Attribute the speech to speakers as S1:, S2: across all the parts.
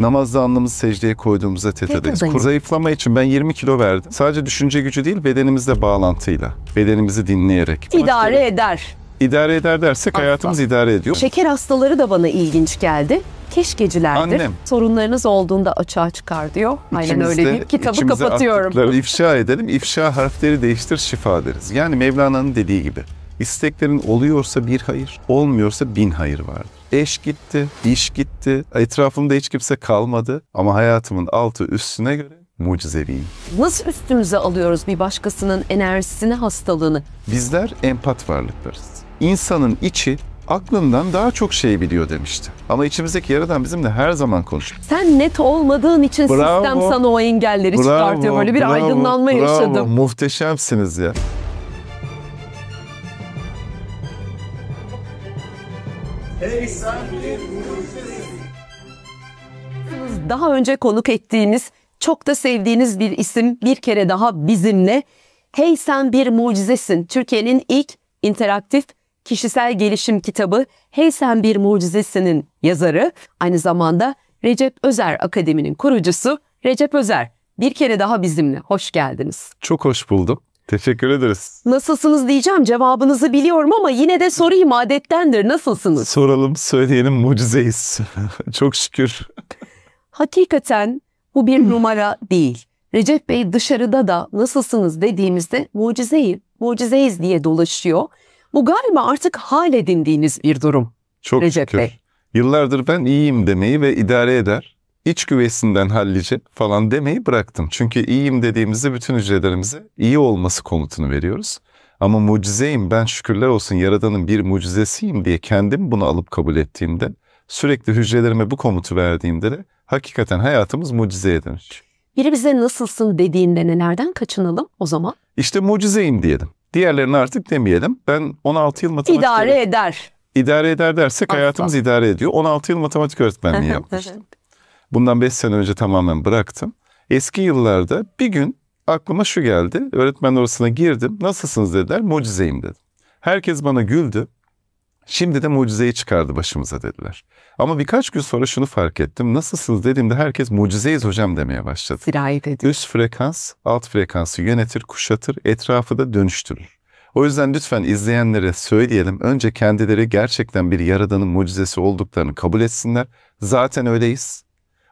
S1: Namazda alnımızı secdeye koyduğumuzda tetadayız. Tetadayız. Zayıflama için ben 20 kilo verdim. Sadece düşünce gücü değil bedenimizle bağlantıyla. Bedenimizi dinleyerek.
S2: İdare eder.
S1: İdare eder dersek Asla. hayatımız idare ediyor.
S2: Şeker hastaları da bana ilginç geldi. Keşkecilerdir. Annem. Sorunlarınız olduğunda açığa çıkar diyor. Aynen İçimizde, öyle deyip kitabı kapatıyorum.
S1: İfşa edelim. İfşa harfleri değiştir şifa deriz. Yani Mevlana'nın dediği gibi. İsteklerin oluyorsa bir hayır, olmuyorsa bin hayır vardır. Eş gitti, iş gitti. Etrafımda hiç kimse kalmadı. Ama hayatımın altı üstüne göre mucizeviyim.
S2: Nasıl üstümüze alıyoruz bir başkasının enerjisini, hastalığını?
S1: Bizler empat varlıklarız. İnsanın içi aklından daha çok şey biliyor demişti. Ama içimizdeki yaradan bizimle her zaman konuşuyor.
S2: Sen net olmadığın için bravo, sistem sana o engelleri bravo, çıkartıyor. Böyle bir bravo, aydınlanma bravo, yaşadım.
S1: Muhteşemsiniz ya. Hey sen bir
S2: Daha önce konuk ettiğiniz, çok da sevdiğiniz bir isim bir kere daha bizimle. Hey sen bir mucizesin. Türkiye'nin ilk interaktif kişisel gelişim kitabı Hey sen bir mucizesinin yazarı. Aynı zamanda Recep Özer Akademi'nin kurucusu Recep Özer. Bir kere daha bizimle. Hoş geldiniz.
S1: Çok hoş buldum. Teşekkür ederiz.
S2: Nasılsınız diyeceğim cevabınızı biliyorum ama yine de sorayım
S1: adettendir. Nasılsınız? Soralım söyleyelim mucizeyiz. Çok şükür.
S2: Hakikaten bu bir numara değil. Recep Bey dışarıda da nasılsınız dediğimizde mucizeyi, mucizeyiz diye dolaşıyor. Bu galiba artık hal edindiğiniz bir durum. Çok Recep şükür. Bey.
S1: Yıllardır ben iyiyim demeyi ve idare eder iç güveysinden hallice falan demeyi bıraktım. Çünkü iyiyim dediğimizde bütün hücrelerimize iyi olması komutunu veriyoruz. Ama mucizeyim ben şükürler olsun yaradanın bir mucizesiyim diye kendim bunu alıp kabul ettiğimde sürekli hücrelerime bu komutu verdiğimde de hakikaten hayatımız mucizeye dönüş.
S2: Biri bize nasılsın dediğinde nelerden kaçınalım o
S1: zaman? İşte mucizeyim diyelim. Diğerlerini artık demeyelim. Ben 16 yıl matematik... İdare eder. İdare eder dersek Asla. hayatımız idare ediyor. 16 yıl matematik öğretmenliği yapmıştım. Bundan 5 sene önce tamamen bıraktım. Eski yıllarda bir gün aklıma şu geldi. Öğretmen odasına girdim. Nasılsınız dediler. Mucizeyim dedim. Herkes bana güldü. Şimdi de mucizeyi çıkardı başımıza dediler. Ama birkaç gün sonra şunu fark ettim. Nasılsınız dediğimde herkes mucizeyiz hocam demeye başladı. Sirayet ediyor. Üst frekans, alt frekansı yönetir, kuşatır, etrafı da dönüştürür. O yüzden lütfen izleyenlere söyleyelim. Önce kendileri gerçekten bir yaradanın mucizesi olduklarını kabul etsinler. Zaten öyleyiz.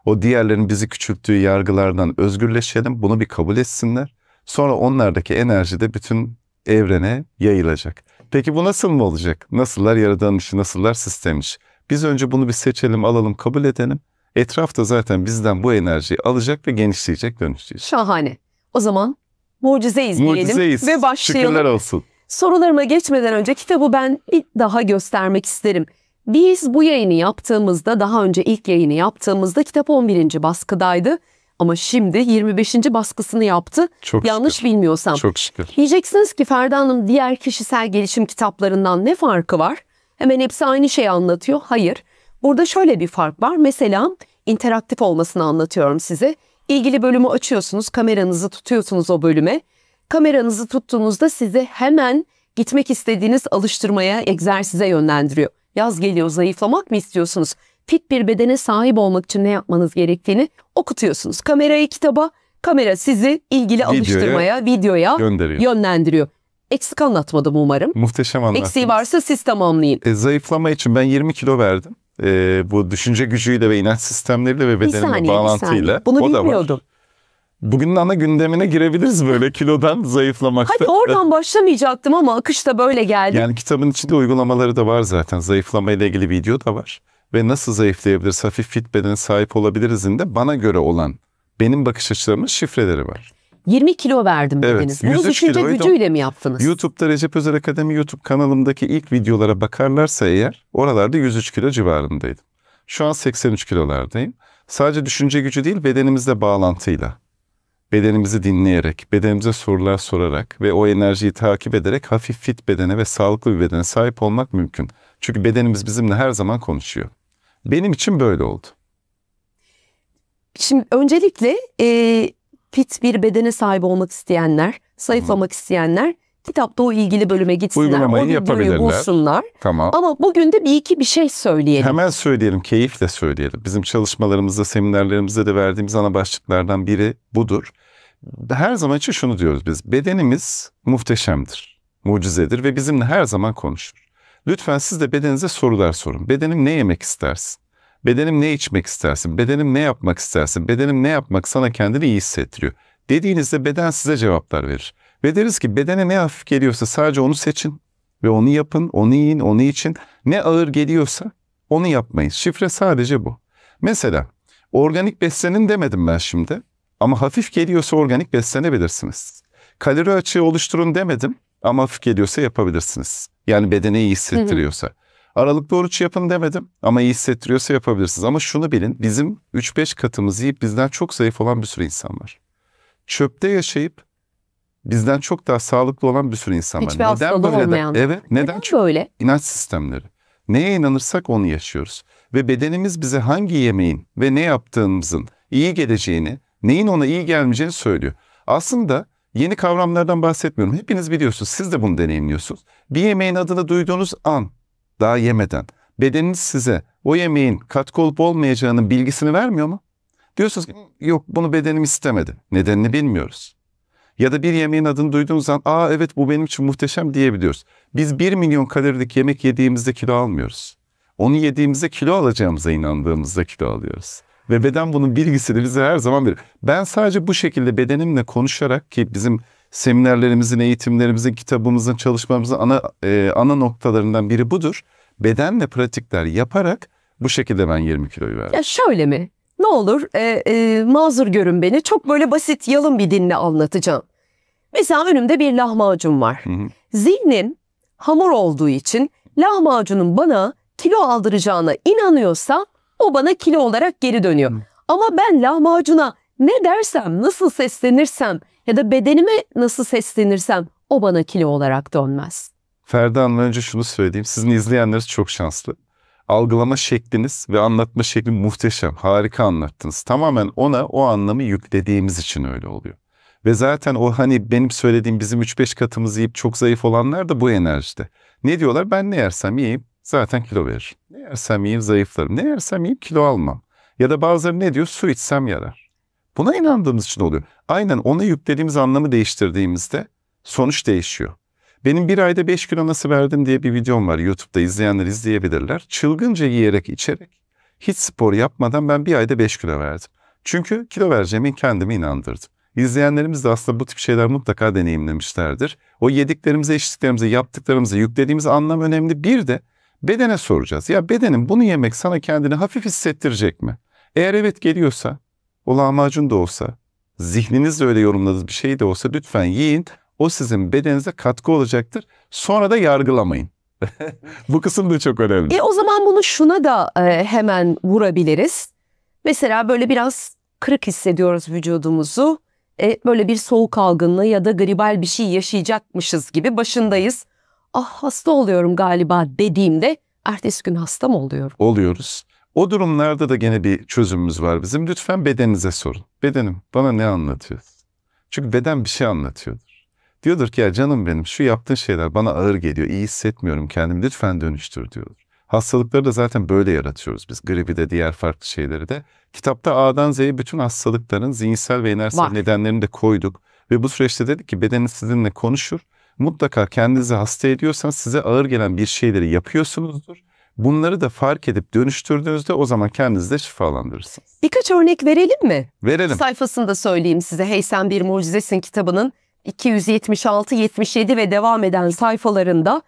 S1: O diğerlerin bizi küçülttüğü yargılardan özgürleşelim. Bunu bir kabul etsinler. Sonra onlardaki enerji de bütün evrene yayılacak. Peki bu nasıl mı olacak? Nasıllar yaradan nasıllar sistem Biz önce bunu bir seçelim, alalım, kabul edelim. Etrafta zaten bizden bu enerjiyi alacak ve genişleyecek, dönüşecek.
S2: Şahane. O zaman mucizeyiz, mucizeyiz. ve başlayalım. Şükürler olsun. Sorularıma geçmeden önce kitabı ben bir daha göstermek isterim. Biz bu yayını yaptığımızda, daha önce ilk yayını yaptığımızda kitap 11. baskıdaydı. Ama şimdi 25. baskısını yaptı. Çok Yanlış şükür. bilmiyorsam. Çok şükür. Diyeceksiniz ki Ferda Hanım diğer kişisel gelişim kitaplarından ne farkı var? Hemen hepsi aynı şeyi anlatıyor. Hayır. Burada şöyle bir fark var. Mesela interaktif olmasını anlatıyorum size. İlgili bölümü açıyorsunuz, kameranızı tutuyorsunuz o bölüme. Kameranızı tuttuğunuzda sizi hemen gitmek istediğiniz alıştırmaya, egzersize yönlendiriyor. Yaz geliyor zayıflamak mı istiyorsunuz? Fit bir bedene sahip olmak için ne yapmanız gerektiğini okutuyorsunuz. Kamerayı kitaba, kamera sizi ilgili videoya, alıştırmaya, videoya gönderiyor. yönlendiriyor. Eksik anlatmadım umarım.
S1: Muhteşem anlattınız. Eksiği
S2: varsa siz tamamlayın.
S1: E, zayıflama için ben 20 kilo verdim. E, bu düşünce gücüyle ve inanç sistemleriyle ve bedenimle bir saniye, bağlantıyla. Bir saniye. Bunu o bilmiyordum. Da var. Bugünün ana gündemine girebiliriz böyle kilodan zayıflamakta. Hadi oradan
S2: başlamayacaktım ama akışta böyle geldi.
S1: Yani kitabın içinde uygulamaları da var zaten. Zayıflama ile ilgili video da var. Ve nasıl zayıflayabiliriz, hafif fit bedene sahip olabiliriz'in de bana göre olan benim bakış açılarımın şifreleri var.
S2: 20 kilo verdim evet, dediniz. Bunu düşünce gücüyle mi yaptınız?
S1: YouTube'da Recep Özel Akademi YouTube kanalımdaki ilk videolara bakarlarsa eğer oralarda 103 kilo civarındaydım. Şu an 83 kilolardayım. Sadece düşünce gücü değil bedenimizle bağlantıyla bedenimizi dinleyerek, bedenimize sorular sorarak ve o enerjiyi takip ederek hafif fit bedene ve sağlıklı bir bedene sahip olmak mümkün. Çünkü bedenimiz bizimle her zaman konuşuyor. Benim için böyle oldu.
S2: Şimdi öncelikle e, fit bir bedene sahip olmak isteyenler, zayıflamak Hı. isteyenler kitapta o ilgili bölüme gitsinler. Uygulamayı o yapabilirler. bulsunlar. Tamam. Ama bugün de bir iki bir şey söyleyelim.
S1: Hemen söyleyelim, keyifle söyleyelim. Bizim çalışmalarımızda, seminerlerimizde de verdiğimiz ana başlıklardan biri budur. Her zaman için şunu diyoruz biz. Bedenimiz muhteşemdir, mucizedir ve bizimle her zaman konuşur. Lütfen siz de bedenize sorular sorun. Bedenim ne yemek istersin? Bedenim ne içmek istersin? Bedenim ne yapmak istersin? Bedenim ne yapmak sana kendini iyi hissettiriyor? Dediğinizde beden size cevaplar verir. Ve deriz ki bedene ne hafif geliyorsa sadece onu seçin ve onu yapın, onu yiyin, onu için. Ne ağır geliyorsa onu yapmayın. Şifre sadece bu. Mesela organik beslenin demedim ben şimdi. Ama hafif geliyorsa organik beslenebilirsiniz. Kalori açığı oluşturun demedim ama hafif geliyorsa yapabilirsiniz. Yani bedene iyi hissettiriyorsa. Hı hı. Aralıklı oruç yapın demedim ama iyi hissettiriyorsa yapabilirsiniz. Ama şunu bilin bizim 3-5 katımız yiyip bizden çok zayıf olan bir sürü insan var. Çöpte yaşayıp bizden çok daha sağlıklı olan bir sürü insan Hiçbir var. Neden böyle? Olmayan. Evet. Neden, neden Çünkü böyle? İnanç sistemleri. Neye inanırsak onu yaşıyoruz. Ve bedenimiz bize hangi yemeğin ve ne yaptığımızın iyi geleceğini, neyin ona iyi gelmeyeceğini söylüyor. Aslında yeni kavramlardan bahsetmiyorum. Hepiniz biliyorsunuz. Siz de bunu deneyimliyorsunuz. Bir yemeğin adını duyduğunuz an, daha yemeden bedeniniz size o yemeğin katkı olup olmayacağının bilgisini vermiyor mu? Diyorsunuz ki yok bunu bedenim istemedi. Nedenini bilmiyoruz. Ya da bir yemeğin adını duyduğumuz zaman aa evet bu benim için muhteşem diyebiliyoruz. Biz 1 milyon kalorilik yemek yediğimizde kilo almıyoruz. Onu yediğimizde kilo alacağımıza inandığımızda kilo alıyoruz. Ve beden bunun bilgisini bize her zaman verir. Ben sadece bu şekilde bedenimle konuşarak ki bizim seminerlerimizin, eğitimlerimizin, kitabımızın, çalışmamızın ana, e, ana noktalarından biri budur. Bedenle pratikler yaparak bu şekilde ben 20 kiloyu verdim.
S2: Ya şöyle mi? ne olur e, e, mazur görün beni çok böyle basit yalın bir dinle anlatacağım. Mesela önümde bir lahmacun var. Hı hı. Zihnim hamur olduğu için lahmacunun bana kilo aldıracağına inanıyorsa o bana kilo olarak geri dönüyor. Hı. Ama ben lahmacuna ne dersem, nasıl seslenirsem ya da bedenime nasıl seslenirsem o bana kilo olarak dönmez.
S1: Ferda Hanım önce şunu söyleyeyim. Sizin izleyenleriniz çok şanslı algılama şekliniz ve anlatma şekli muhteşem. Harika anlattınız. Tamamen ona o anlamı yüklediğimiz için öyle oluyor. Ve zaten o hani benim söylediğim bizim 3-5 katımızı yiyip çok zayıf olanlar da bu enerjide. Ne diyorlar? Ben ne yersem yiyeyim zaten kilo verir. Ne yersem yiyeyim zayıflarım. Ne yersem yiyeyim kilo almam. Ya da bazıları ne diyor? Su içsem yarar. Buna inandığımız için oluyor. Aynen ona yüklediğimiz anlamı değiştirdiğimizde sonuç değişiyor. Benim bir ayda 5 kilo nasıl verdim diye bir videom var. YouTube'da izleyenler izleyebilirler. Çılgınca yiyerek içerek hiç spor yapmadan ben bir ayda 5 kilo verdim. Çünkü kilo vereceğimi kendimi inandırdım. İzleyenlerimiz de aslında bu tip şeyler mutlaka deneyimlemişlerdir. O yediklerimize, içtiklerimize, yaptıklarımıza yüklediğimiz anlam önemli. Bir de bedene soracağız. Ya bedenin bunu yemek sana kendini hafif hissettirecek mi? Eğer evet geliyorsa, o lahmacun da olsa, zihninizle öyle yorumladığınız bir şey de olsa lütfen yiyin. O sizin bedenize katkı olacaktır. Sonra da yargılamayın. Bu kısım da çok önemli. E o
S2: zaman bunu şuna da e, hemen vurabiliriz. Mesela böyle biraz kırık hissediyoruz vücudumuzu. E, böyle bir soğuk algınlığı ya da gribal bir şey yaşayacakmışız gibi başındayız. Ah hasta oluyorum galiba dediğimde ertesi gün hasta mı oluyorum?
S1: Oluyoruz. O durumlarda da gene bir çözümümüz var bizim. Lütfen bedeninize sorun. Bedenim bana ne anlatıyor? Çünkü beden bir şey anlatıyor. Diyordur ki ya canım benim şu yaptığın şeyler bana ağır geliyor, iyi hissetmiyorum kendimi lütfen dönüştür diyordur. Hastalıkları da zaten böyle yaratıyoruz biz. Gribi de diğer farklı şeyleri de. Kitapta A'dan Z'ye bütün hastalıkların zihinsel ve inersel Var. nedenlerini de koyduk. Ve bu süreçte dedik ki bedeni sizinle konuşur. Mutlaka kendinizi hasta ediyorsanız size ağır gelen bir şeyleri yapıyorsunuzdur. Bunları da fark edip dönüştürdüğünüzde o zaman kendinizi de şifalandırırsınız.
S2: Birkaç örnek verelim mi? Verelim. Sayfasında söyleyeyim size Hey Sen Bir Mucizesin kitabının 276, 77 ve devam eden sayfalarında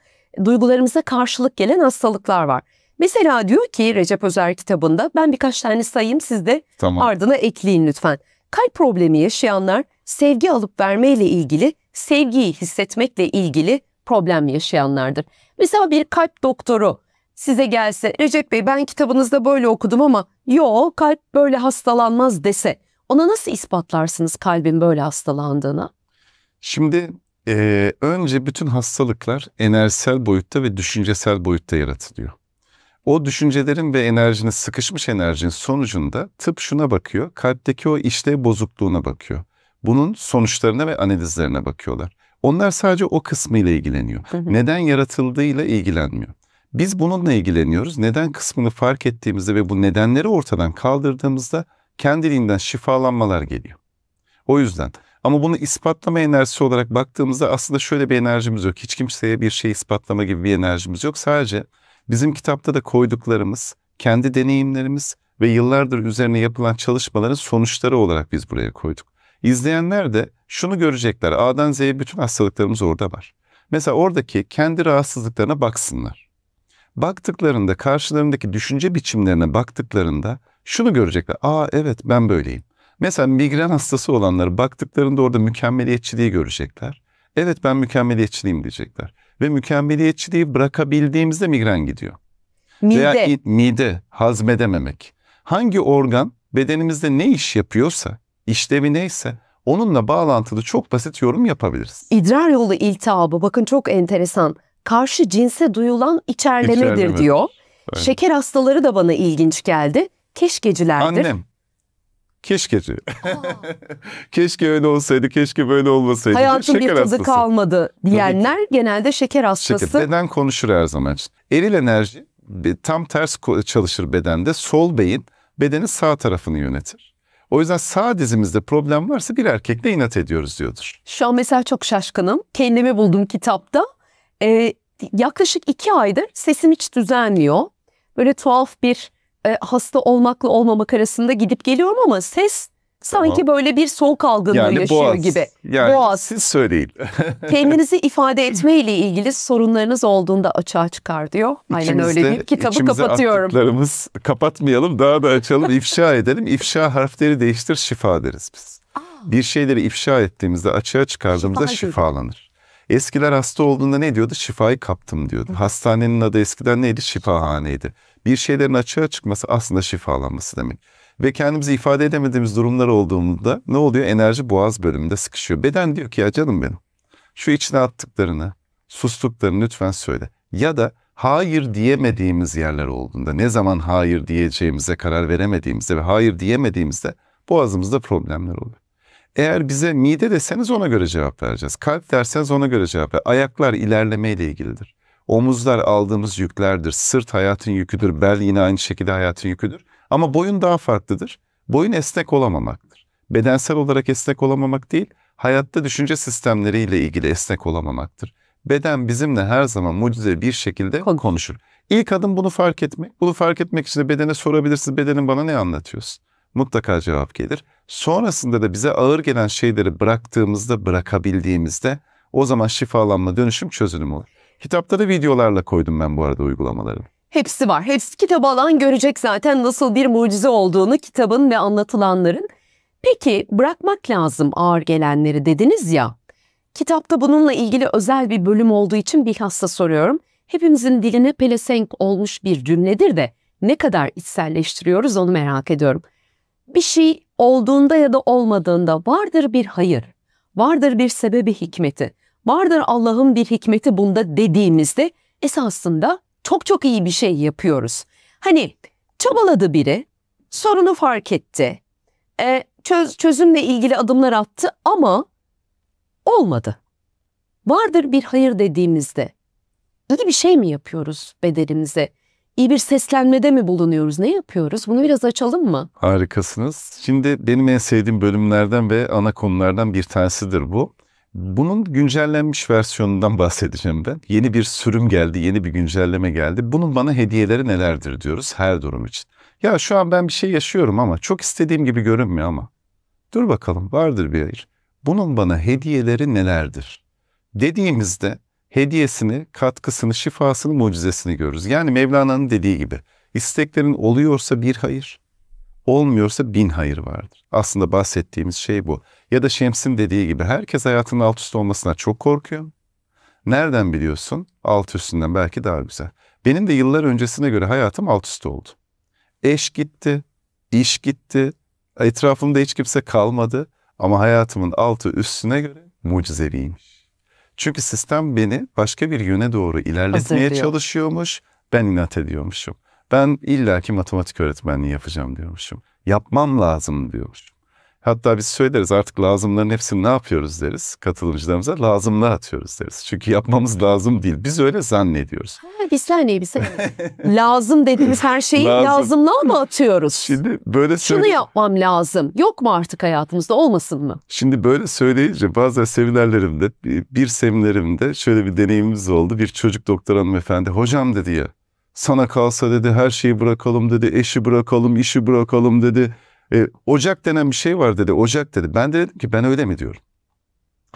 S2: duygularımıza karşılık gelen hastalıklar var. Mesela diyor ki Recep Özer kitabında ben birkaç tane sayayım siz de tamam. ardına ekleyin lütfen. Kalp problemi yaşayanlar sevgi alıp vermeyle ilgili, sevgiyi hissetmekle ilgili problem yaşayanlardır. Mesela bir kalp doktoru size gelse Recep Bey ben kitabınızda böyle okudum ama yo kalp böyle hastalanmaz dese ona nasıl ispatlarsınız kalbin böyle hastalandığını?
S1: Şimdi e, önce bütün hastalıklar enerjisel boyutta ve düşüncesel boyutta yaratılıyor. O düşüncelerin ve enerjinin sıkışmış enerjinin sonucunda tıp şuna bakıyor. Kalpteki o işlev bozukluğuna bakıyor. Bunun sonuçlarına ve analizlerine bakıyorlar. Onlar sadece o kısmı ile ilgileniyor. Neden yaratıldığıyla ilgilenmiyor. Biz bununla ilgileniyoruz. Neden kısmını fark ettiğimizde ve bu nedenleri ortadan kaldırdığımızda kendiliğinden şifalanmalar geliyor. O yüzden ama bunu ispatlama enerjisi olarak baktığımızda aslında şöyle bir enerjimiz yok. Hiç kimseye bir şey ispatlama gibi bir enerjimiz yok. Sadece bizim kitapta da koyduklarımız, kendi deneyimlerimiz ve yıllardır üzerine yapılan çalışmaların sonuçları olarak biz buraya koyduk. İzleyenler de şunu görecekler. A'dan Z'ye bütün hastalıklarımız orada var. Mesela oradaki kendi rahatsızlıklarına baksınlar. Baktıklarında karşılarındaki düşünce biçimlerine baktıklarında şunu görecekler. Aa evet ben böyleyim. Mesela migren hastası olanları baktıklarında orada mükemmeliyetçiliği görecekler. Evet ben mükemmeliyetçiliyim diyecekler. Ve mükemmeliyetçiliği bırakabildiğimizde migren gidiyor. Mide. Veya mide, hazmedememek. Hangi organ bedenimizde ne iş yapıyorsa, işlevi neyse onunla bağlantılı çok basit yorum yapabiliriz.
S2: İdrar yolu iltihabı bakın çok enteresan. Karşı cinse duyulan içerlemedir İçerleme. diyor. Aynen. Şeker hastaları da bana ilginç geldi. Keşkecilerdir. Annem
S1: Keşke. keşke öyle olsaydı, keşke böyle olmasaydı. Hayatın şeker bir tadı hastası.
S2: kalmadı diyenler genelde şeker hastası. Şeker.
S1: Beden konuşur her zaman. Eril enerji tam ters çalışır bedende. Sol beyin bedenin sağ tarafını yönetir. O yüzden sağ dizimizde problem varsa bir erkekle inat ediyoruz diyordur.
S2: Şu an mesela çok şaşkınım. Kendimi buldum kitapta. Ee, yaklaşık iki aydır sesim hiç düzenmiyor. Böyle tuhaf bir e, hasta olmakla olmamak arasında gidip geliyorum ama ses sanki tamam. böyle bir soğuk algınlığı yani yaşıyor boğaz. gibi. Yani boğaz. Siz
S1: söyleyin. Kendinizi
S2: ifade etmeyle ilgili sorunlarınız olduğunda açığa çıkar diyor. Aynen İçimizde, öyle deyip kitabı kapatıyorum.
S1: kapatmayalım daha da açalım ifşa edelim. İfşa harfleri değiştir şifa deriz biz. Aa. Bir şeyleri ifşa ettiğimizde açığa çıkardığımızda şifa şifalanır. Eskiler hasta olduğunda ne diyordu? Şifayı kaptım diyordu. Hastanenin adı eskiden neydi? Şifahaneydi. Bir şeylerin açığa çıkması aslında şifalanması demek. Ve kendimizi ifade edemediğimiz durumlar olduğunda ne oluyor? Enerji boğaz bölümünde sıkışıyor. Beden diyor ki ya canım benim şu içine attıklarını, sustuklarını lütfen söyle. Ya da hayır diyemediğimiz yerler olduğunda, ne zaman hayır diyeceğimize karar veremediğimizde ve hayır diyemediğimizde boğazımızda problemler oluyor. Eğer bize mide deseniz ona göre cevap vereceğiz. Kalp derseniz ona göre cevap ver. Ayaklar ilerlemeyle ilgilidir. Omuzlar aldığımız yüklerdir. Sırt hayatın yüküdür. Bel yine aynı şekilde hayatın yüküdür. Ama boyun daha farklıdır. Boyun esnek olamamaktır. Bedensel olarak esnek olamamak değil, hayatta düşünce sistemleriyle ilgili esnek olamamaktır. Beden bizimle her zaman mucize bir şekilde konuşur. İlk adım bunu fark etmek. Bunu fark etmek için de bedene sorabilirsiniz. Bedenin bana ne anlatıyorsun? Mutlaka cevap gelir. Sonrasında da bize ağır gelen şeyleri bıraktığımızda, bırakabildiğimizde o zaman şifalanma, dönüşüm, çözünüm olur. Kitapta videolarla koydum ben bu arada uygulamaları.
S2: Hepsi var. Hepsi kitabı alan görecek zaten nasıl bir mucize olduğunu kitabın ve anlatılanların. Peki bırakmak lazım ağır gelenleri dediniz ya. Kitapta bununla ilgili özel bir bölüm olduğu için bilhassa soruyorum. Hepimizin diline pelesenk olmuş bir cümledir de ne kadar içselleştiriyoruz onu merak ediyorum. Bir şey olduğunda ya da olmadığında vardır bir hayır, vardır bir sebebi hikmeti, vardır Allah'ın bir hikmeti bunda dediğimizde esasında çok çok iyi bir şey yapıyoruz. Hani çabaladı biri, sorunu fark etti, e, çöz, çözümle ilgili adımlar attı ama olmadı. Vardır bir hayır dediğimizde iyi bir şey mi yapıyoruz bedenimize? iyi bir seslenmede mi bulunuyoruz? Ne yapıyoruz? Bunu biraz açalım mı?
S1: Harikasınız. Şimdi benim en sevdiğim bölümlerden ve ana konulardan bir tanesidir bu. Bunun güncellenmiş versiyonundan bahsedeceğim ben. Yeni bir sürüm geldi, yeni bir güncelleme geldi. Bunun bana hediyeleri nelerdir diyoruz her durum için. Ya şu an ben bir şey yaşıyorum ama çok istediğim gibi görünmüyor ama. Dur bakalım vardır bir hayır. Bunun bana hediyeleri nelerdir? Dediğimizde hediyesini, katkısını, şifasını, mucizesini görürüz. Yani Mevlana'nın dediği gibi isteklerin oluyorsa bir hayır, olmuyorsa bin hayır vardır. Aslında bahsettiğimiz şey bu. Ya da Şems'in dediği gibi herkes hayatının alt üst olmasına çok korkuyor. Nereden biliyorsun? Alt üstünden belki daha güzel. Benim de yıllar öncesine göre hayatım alt üst oldu. Eş gitti, iş gitti, etrafımda hiç kimse kalmadı ama hayatımın altı üstüne göre mucizeviymiş. Çünkü sistem beni başka bir yöne doğru ilerletmeye Hazırlıyor. çalışıyormuş. Ben inat ediyormuşum. Ben illaki matematik öğretmenliği yapacağım diyormuşum. Yapmam lazım diyormuşum. Hatta biz söyleriz artık lazımların hepsini ne yapıyoruz deriz. Katılımcılarımıza lazımlığa atıyoruz deriz. Çünkü yapmamız lazım değil. Biz öyle zannediyoruz. Ha,
S2: bir saniye bir saniye. lazım dediğimiz her şeyi lazım. lazımlığa mı atıyoruz?
S1: Şimdi böyle söyle...
S2: yapmam lazım. Yok mu artık hayatımızda olmasın mı?
S1: Şimdi böyle söyleyince bazen seminerlerimde bir seminerimde şöyle bir deneyimimiz oldu. Bir çocuk doktor hanımefendi hocam dedi ya sana kalsa dedi her şeyi bırakalım dedi eşi bırakalım işi bırakalım dedi e, ocak denen bir şey var dedi. Ocak dedi. Ben de dedim ki ben öyle mi diyorum.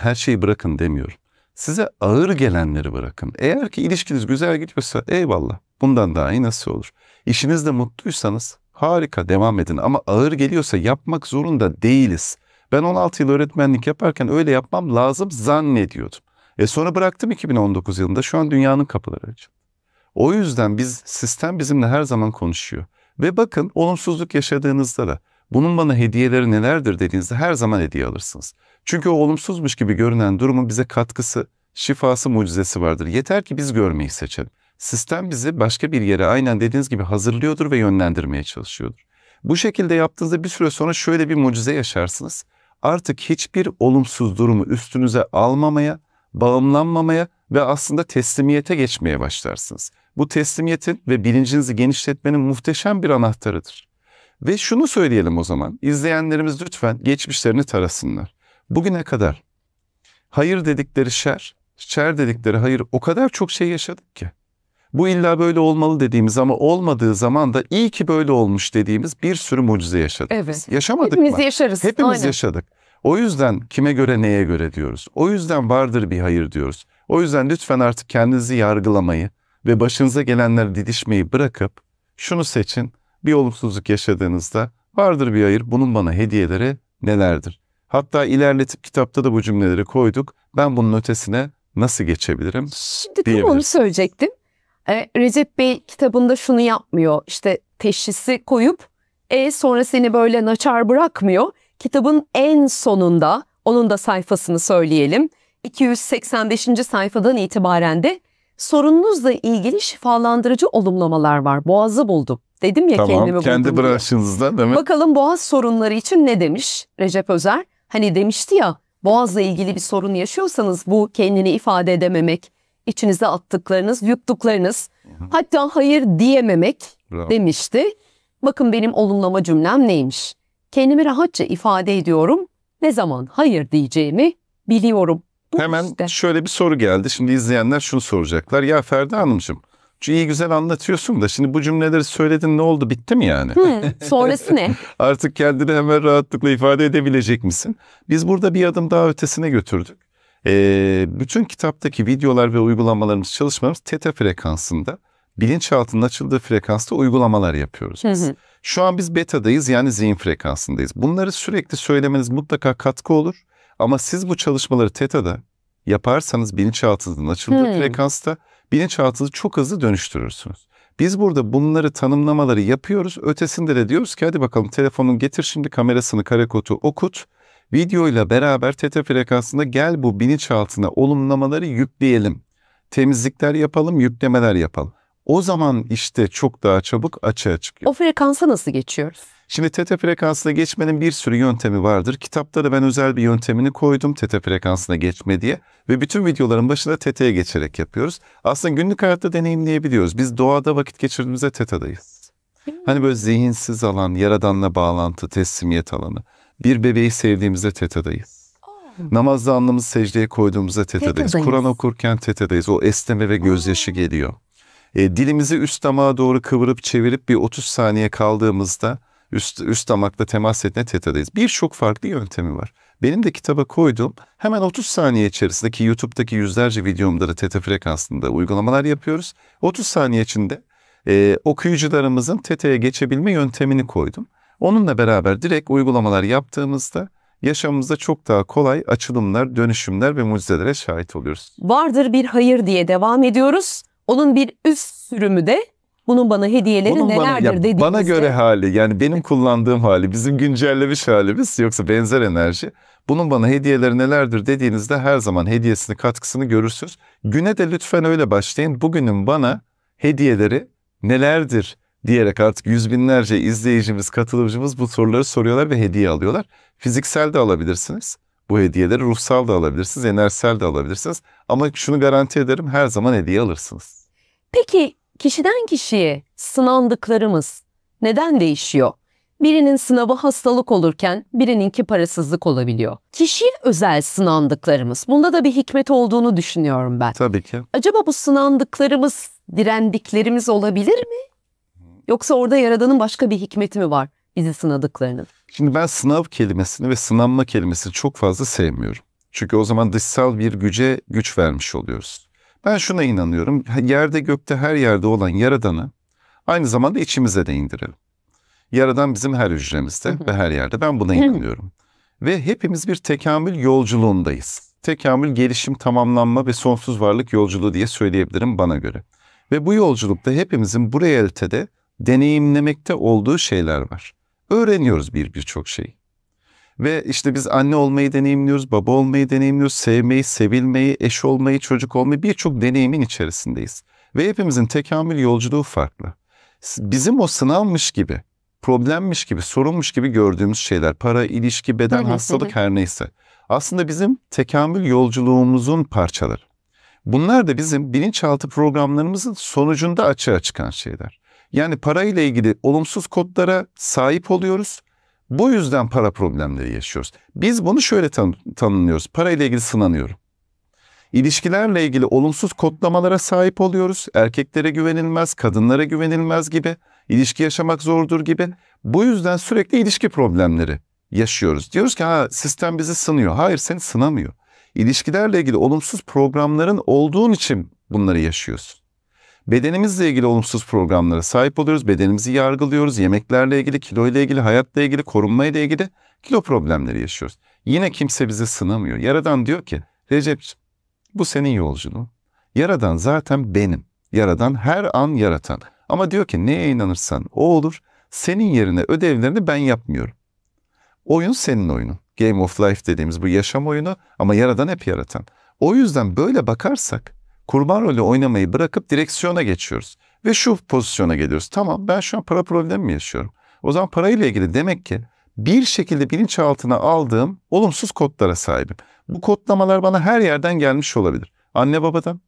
S1: Her şeyi bırakın demiyorum. Size ağır gelenleri bırakın. Eğer ki ilişkiniz güzel gidiyorsa eyvallah. Bundan daha iyi nasıl olur? İşiniz de mutluysanız harika devam edin ama ağır geliyorsa yapmak zorunda değiliz. Ben 16 yıl öğretmenlik yaparken öyle yapmam lazım zannediyordum. E sonra bıraktım 2019 yılında şu an dünyanın kapıları açıldı. O yüzden biz sistem bizimle her zaman konuşuyor. Ve bakın olumsuzluk yaşadığınızda da bunun bana hediyeleri nelerdir dediğinizde her zaman hediye alırsınız. Çünkü o olumsuzmuş gibi görünen durumun bize katkısı, şifası, mucizesi vardır. Yeter ki biz görmeyi seçelim. Sistem bizi başka bir yere aynen dediğiniz gibi hazırlıyordur ve yönlendirmeye çalışıyordur. Bu şekilde yaptığınızda bir süre sonra şöyle bir mucize yaşarsınız. Artık hiçbir olumsuz durumu üstünüze almamaya, bağımlanmamaya ve aslında teslimiyete geçmeye başlarsınız. Bu teslimiyetin ve bilincinizi genişletmenin muhteşem bir anahtarıdır. Ve şunu söyleyelim o zaman. İzleyenlerimiz lütfen geçmişlerini tarasınlar. Bugüne kadar hayır dedikleri şer, şer dedikleri hayır o kadar çok şey yaşadık ki. Bu illa böyle olmalı dediğimiz ama olmadığı zaman da iyi ki böyle olmuş dediğimiz bir sürü mucize yaşadık. Evet. Yaşamadık Hepimiz mı? yaşarız. Hepimiz Aynen. yaşadık. O yüzden kime göre neye göre diyoruz. O yüzden vardır bir hayır diyoruz. O yüzden lütfen artık kendinizi yargılamayı ve başınıza gelenler didişmeyi bırakıp şunu seçin bir olumsuzluk yaşadığınızda vardır bir hayır bunun bana hediyeleri nelerdir? Hatta ilerletip kitapta da bu cümleleri koyduk. Ben bunun ötesine nasıl geçebilirim? Şimdi tam
S2: onu söyleyecektim. E, Recep Bey kitabında şunu yapmıyor. İşte teşhisi koyup e, sonra seni böyle naçar bırakmıyor. Kitabın en sonunda onun da sayfasını söyleyelim. 285. sayfadan itibaren de sorununuzla ilgili şifalandırıcı olumlamalar var. Boğazı buldum. Dedim ya tamam, kendimi buldum. Kendi
S1: branşınızdan değil mi?
S2: Bakalım boğaz sorunları için ne demiş Recep Özer? Hani demişti ya boğazla ilgili bir sorun yaşıyorsanız bu kendini ifade edememek, içinize attıklarınız, yuttuklarınız, hatta hayır diyememek Bravo. demişti. Bakın benim olumlama cümlem neymiş? Kendimi rahatça ifade ediyorum. Ne zaman hayır diyeceğimi biliyorum.
S1: Hemen işte. şöyle bir soru geldi. Şimdi izleyenler şunu soracaklar. Ya Ferda Hanımcığım iyi güzel anlatıyorsun da şimdi bu cümleleri söyledin ne oldu bitti mi yani?
S2: Hı, sonrası ne?
S1: Artık kendini hemen rahatlıkla ifade edebilecek misin? Biz burada bir adım daha ötesine götürdük. Ee, bütün kitaptaki videolar ve uygulamalarımız çalışmalarımız teta frekansında bilinçaltının açıldığı frekansta uygulamalar yapıyoruz biz. Hı hı. Şu an biz betadayız yani zihin frekansındayız. Bunları sürekli söylemeniz mutlaka katkı olur. Ama siz bu çalışmaları TETA'da yaparsanız bilinçaltının açıldığı hmm. frekansta bilinçaltını çok hızlı dönüştürürsünüz. Biz burada bunları tanımlamaları yapıyoruz. Ötesinde de diyoruz ki hadi bakalım telefonun getir şimdi kamerasını karekotu okut. Videoyla beraber teta frekansında gel bu bilinçaltına olumlamaları yükleyelim. Temizlikler yapalım, yüklemeler yapalım. O zaman işte çok daha çabuk açığa çıkıyor.
S2: O frekansa nasıl geçiyoruz?
S1: Şimdi teta frekansına geçmenin bir sürü yöntemi vardır. Kitapta da ben özel bir yöntemini koydum teta frekansına geçme diye. Ve bütün videoların başında teteye geçerek yapıyoruz. Aslında günlük hayatta deneyimleyebiliyoruz. Biz doğada vakit geçirdiğimizde teta'dayız. Hmm. Hani böyle zihinsiz alan, yaradanla bağlantı, teslimiyet alanı. Bir bebeği sevdiğimizde teta'dayız. Oh. Namazda anlamızı secdeye koyduğumuzda teta'dayız. Kur'an okurken teta'dayız. O esneme ve gözyaşı geliyor. E, dilimizi üst damağa doğru kıvırıp çevirip bir 30 saniye kaldığımızda üst, üst damakla temas etme tetadayız. Birçok farklı yöntemi var. Benim de kitaba koyduğum hemen 30 saniye içerisindeki YouTube'daki yüzlerce videomda da teta frekansında uygulamalar yapıyoruz. 30 saniye içinde e, okuyucularımızın teteye geçebilme yöntemini koydum. Onunla beraber direkt uygulamalar yaptığımızda yaşamımızda çok daha kolay açılımlar, dönüşümler ve mucizelere şahit oluyoruz.
S2: Vardır bir hayır diye devam ediyoruz. Onun bir üst sürümü de bunun bana hediyeleri bunun nelerdir bana, dediğimizde.
S1: Bana göre hali yani benim kullandığım hali bizim güncellemiş halimiz yoksa benzer enerji. Bunun bana hediyeleri nelerdir dediğinizde her zaman hediyesini katkısını görürsünüz. Güne de lütfen öyle başlayın. Bugünün bana hediyeleri nelerdir diyerek artık yüz binlerce izleyicimiz, katılımcımız bu soruları soruyorlar ve hediye alıyorlar. Fiziksel de alabilirsiniz. Bu hediyeleri ruhsal da alabilirsiniz, enerjisel de alabilirsiniz. Ama şunu garanti ederim her zaman hediye alırsınız.
S2: Peki kişiden kişiye sınandıklarımız neden değişiyor? Birinin sınavı hastalık olurken birininki parasızlık olabiliyor. Kişiye özel sınandıklarımız. Bunda da bir hikmet olduğunu düşünüyorum ben. Tabii ki. Acaba bu sınandıklarımız, direndiklerimiz olabilir mi? Yoksa orada Yaradan'ın başka bir hikmeti mi var bizi sınadıklarının?
S1: Şimdi ben sınav kelimesini ve sınanma kelimesini çok fazla sevmiyorum. Çünkü o zaman dışsal bir güce güç vermiş oluyoruz. Ben şuna inanıyorum. Yerde gökte her yerde olan Yaradan'ı aynı zamanda içimize de indirelim. Yaradan bizim her hücremizde ve her yerde. Ben buna inanıyorum. Ve hepimiz bir tekamül yolculuğundayız. Tekamül, gelişim, tamamlanma ve sonsuz varlık yolculuğu diye söyleyebilirim bana göre. Ve bu yolculukta hepimizin bu realitede deneyimlemekte olduğu şeyler var. Öğreniyoruz bir birçok şeyi. Ve işte biz anne olmayı deneyimliyoruz, baba olmayı deneyimliyoruz, sevmeyi, sevilmeyi, eş olmayı, çocuk olmayı birçok deneyimin içerisindeyiz. Ve hepimizin tekamül yolculuğu farklı. Bizim o sınavmış gibi, problemmiş gibi, sorunmuş gibi gördüğümüz şeyler, para, ilişki, beden, hastalık her neyse. Aslında bizim tekamül yolculuğumuzun parçaları. Bunlar da bizim bilinçaltı programlarımızın sonucunda açığa çıkan şeyler. Yani parayla ilgili olumsuz kodlara sahip oluyoruz bu yüzden para problemleri yaşıyoruz. Biz bunu şöyle tan tanımlıyoruz. Parayla ilgili sınanıyorum. İlişkilerle ilgili olumsuz kodlamalara sahip oluyoruz. Erkeklere güvenilmez, kadınlara güvenilmez gibi, ilişki yaşamak zordur gibi. Bu yüzden sürekli ilişki problemleri yaşıyoruz. Diyoruz ki ha sistem bizi sınıyor. Hayır seni sınamıyor. İlişkilerle ilgili olumsuz programların olduğun için bunları yaşıyorsun. Bedenimizle ilgili olumsuz programlara sahip oluyoruz. Bedenimizi yargılıyoruz. Yemeklerle ilgili, kilo ile ilgili, hayatla ilgili, korunmayla ilgili kilo problemleri yaşıyoruz. Yine kimse bizi sınamıyor. Yaradan diyor ki Recep bu senin yolculuğun. Yaradan zaten benim. Yaradan her an yaratan. Ama diyor ki neye inanırsan o olur. Senin yerine ödevlerini ben yapmıyorum. Oyun senin oyunun. Game of Life dediğimiz bu yaşam oyunu ama yaradan hep yaratan. O yüzden böyle bakarsak kurban rolü oynamayı bırakıp direksiyona geçiyoruz. Ve şu pozisyona geliyoruz. Tamam ben şu an para problemi mi yaşıyorum? O zaman parayla ilgili demek ki bir şekilde bilinçaltına aldığım olumsuz kodlara sahibim. Bu kodlamalar bana her yerden gelmiş olabilir. Anne babadan,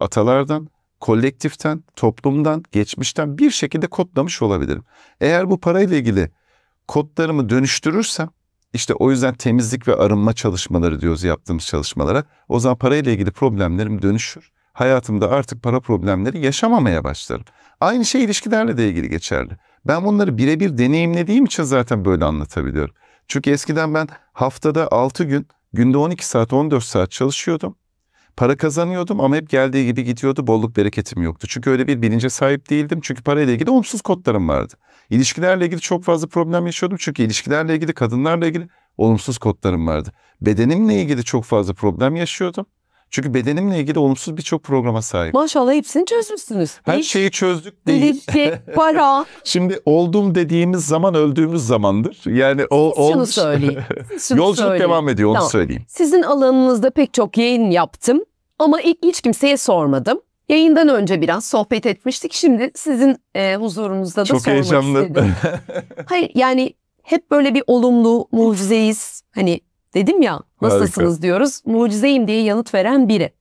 S1: atalardan, kolektiften, toplumdan, geçmişten bir şekilde kodlamış olabilirim. Eğer bu parayla ilgili kodlarımı dönüştürürsem işte o yüzden temizlik ve arınma çalışmaları diyoruz yaptığımız çalışmalara. O zaman parayla ilgili problemlerim dönüşür. Hayatımda artık para problemleri yaşamamaya başlarım. Aynı şey ilişkilerle de ilgili geçerli. Ben bunları birebir deneyimlediğim için zaten böyle anlatabiliyorum. Çünkü eskiden ben haftada 6 gün, günde 12 saat, 14 saat çalışıyordum para kazanıyordum ama hep geldiği gibi gidiyordu. Bolluk bereketim yoktu. Çünkü öyle bir bilince sahip değildim. Çünkü parayla ilgili olumsuz kodlarım vardı. İlişkilerle ilgili çok fazla problem yaşıyordum. Çünkü ilişkilerle ilgili, kadınlarla ilgili olumsuz kodlarım vardı. Bedenimle ilgili çok fazla problem yaşıyordum. Çünkü bedenimle ilgili olumsuz birçok programa sahip.
S2: Maşallah hepsini çözmüşsünüz. Her İş, şeyi
S1: çözdük değil.
S2: Dilekçe, para.
S1: Şimdi olduğum dediğimiz zaman öldüğümüz zamandır. Yani o Siz şunu olmuş. söyleyeyim. şunu Yolculuk söyleyeyim. devam ediyor onu tamam. söyleyeyim.
S2: Sizin alanınızda pek çok yayın yaptım ama ilk hiç kimseye sormadım. Yayından önce biraz sohbet etmiştik. Şimdi sizin e, huzurunuzda da çok sormak heyecanlı. istedim. Hayır yani hep böyle bir olumlu mucizeyiz. Hani Dedim ya nasılsınız Harika. diyoruz. Mucizeyim diye yanıt veren biri.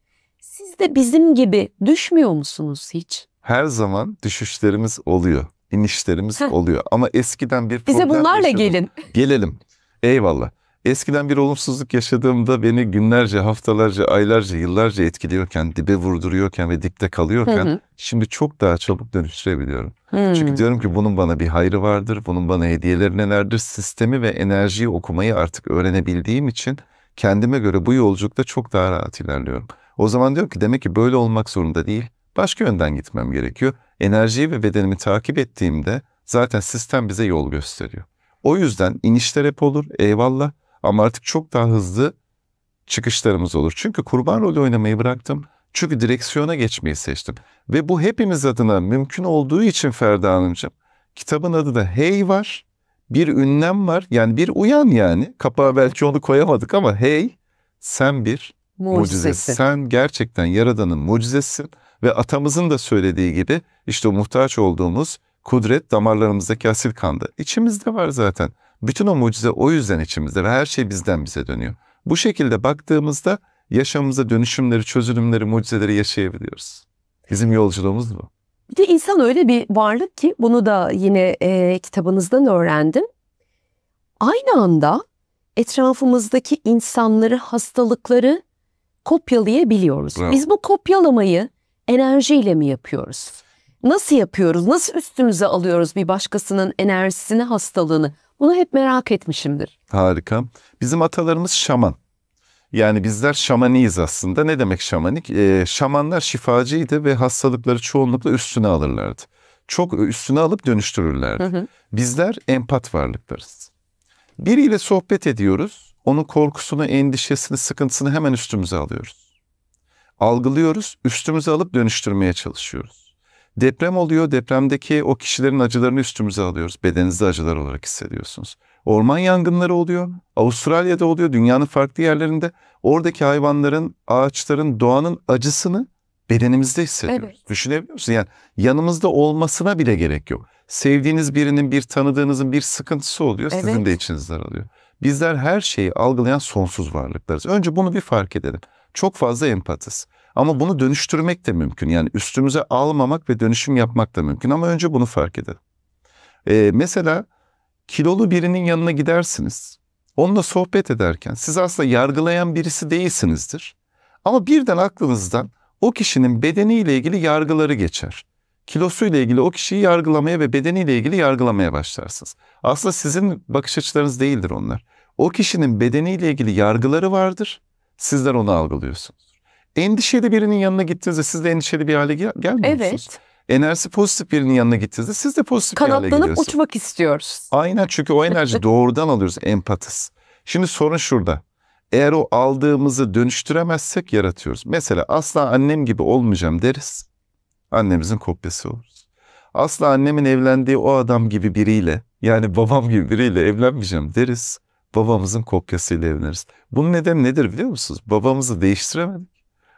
S2: Siz de bizim gibi düşmüyor musunuz hiç?
S1: Her zaman düşüşlerimiz oluyor. inişlerimiz Heh. oluyor. Ama eskiden bir Bize bunlarla yaşadım. gelin. Gelelim. Eyvallah. Eskiden bir olumsuzluk yaşadığımda beni günlerce, haftalarca, aylarca, yıllarca etkiliyorken, dibe vurduruyorken ve dipte kalıyorken hı hı. şimdi çok daha çabuk dönüştürebiliyorum. Hı. Çünkü hmm. diyorum ki bunun bana bir hayrı vardır, bunun bana hediyeleri nelerdir. Sistemi ve enerjiyi okumayı artık öğrenebildiğim için kendime göre bu yolculukta çok daha rahat ilerliyorum. O zaman diyorum ki demek ki böyle olmak zorunda değil. Başka yönden gitmem gerekiyor. Enerjiyi ve bedenimi takip ettiğimde zaten sistem bize yol gösteriyor. O yüzden inişler hep olur eyvallah ama artık çok daha hızlı çıkışlarımız olur. Çünkü kurban rolü oynamayı bıraktım. Çünkü direksiyona geçmeyi seçtim. Ve bu hepimiz adına mümkün olduğu için Ferda Hanımcığım. Kitabın adı da Hey var. Bir ünlem var. Yani bir uyan yani. Kapağa belki onu koyamadık ama Hey sen bir mucizesin. Mucize. Sen gerçekten Yaradan'ın mucizesin. Ve atamızın da söylediği gibi işte o muhtaç olduğumuz kudret damarlarımızdaki asil kanda. İçimizde var zaten. Bütün o mucize o yüzden içimizde ve her şey bizden bize dönüyor. Bu şekilde baktığımızda yaşamımıza dönüşümleri, çözülümleri, mucizeleri yaşayabiliyoruz. Bizim yolculuğumuz bu.
S2: Bir de insan öyle bir varlık ki bunu da yine e, kitabınızdan öğrendim. Aynı anda etrafımızdaki insanları, hastalıkları kopyalayabiliyoruz. Bravo. Biz bu kopyalamayı enerjiyle mi yapıyoruz? Nasıl yapıyoruz? Nasıl üstümüze alıyoruz bir başkasının enerjisini, hastalığını? Bunu hep merak etmişimdir.
S1: Harika. Bizim atalarımız şaman. Yani bizler şamaniyiz aslında. Ne demek şamanik? Ee, şamanlar şifacıydı ve hastalıkları çoğunlukla üstüne alırlardı. Çok üstüne alıp dönüştürürlerdi. Hı hı. Bizler empat varlıklarız. Biriyle sohbet ediyoruz. Onun korkusunu, endişesini, sıkıntısını hemen üstümüze alıyoruz. Algılıyoruz, üstümüze alıp dönüştürmeye çalışıyoruz. Deprem oluyor. Depremdeki o kişilerin acılarını üstümüze alıyoruz. Bedeninizde acılar olarak hissediyorsunuz. Orman yangınları oluyor. Avustralya'da oluyor. Dünyanın farklı yerlerinde. Oradaki hayvanların, ağaçların, doğanın acısını bedenimizde hissediyoruz. Evet. Düşünebiliyor musunuz? Yani yanımızda olmasına bile gerek yok. Sevdiğiniz birinin, bir tanıdığınızın bir sıkıntısı oluyor. Evet. Sizin de içiniz daralıyor. Bizler her şeyi algılayan sonsuz varlıklarız. Önce bunu bir fark edelim çok fazla empatiz. Ama bunu dönüştürmek de mümkün. Yani üstümüze almamak ve dönüşüm yapmak da mümkün. Ama önce bunu fark edin. Ee, mesela kilolu birinin yanına gidersiniz. Onunla sohbet ederken siz aslında yargılayan birisi değilsinizdir. Ama birden aklınızdan o kişinin bedeniyle ilgili yargıları geçer. Kilosuyla ilgili o kişiyi yargılamaya ve bedeniyle ilgili yargılamaya başlarsınız. Aslında sizin bakış açılarınız değildir onlar. O kişinin bedeniyle ilgili yargıları vardır Sizler onu algılıyorsunuz. Endişeli birinin yanına gittiğinizde siz de endişeli bir hale gel gelmiyorsunuz. Evet. Enerjisi pozitif birinin yanına gittiğinizde siz de pozitif bir hale geliyorsunuz. Kanatlanıp uçmak istiyoruz. Aynen çünkü o enerji doğrudan alıyoruz empatiz. Şimdi sorun şurada. Eğer o aldığımızı dönüştüremezsek yaratıyoruz. Mesela asla annem gibi olmayacağım deriz. Annemizin kopyası oluruz. Asla annemin evlendiği o adam gibi biriyle yani babam gibi biriyle evlenmeyeceğim deriz babamızın kopyasıyla evleniriz. Bunun nedeni nedir biliyor musunuz? Babamızı değiştiremedik.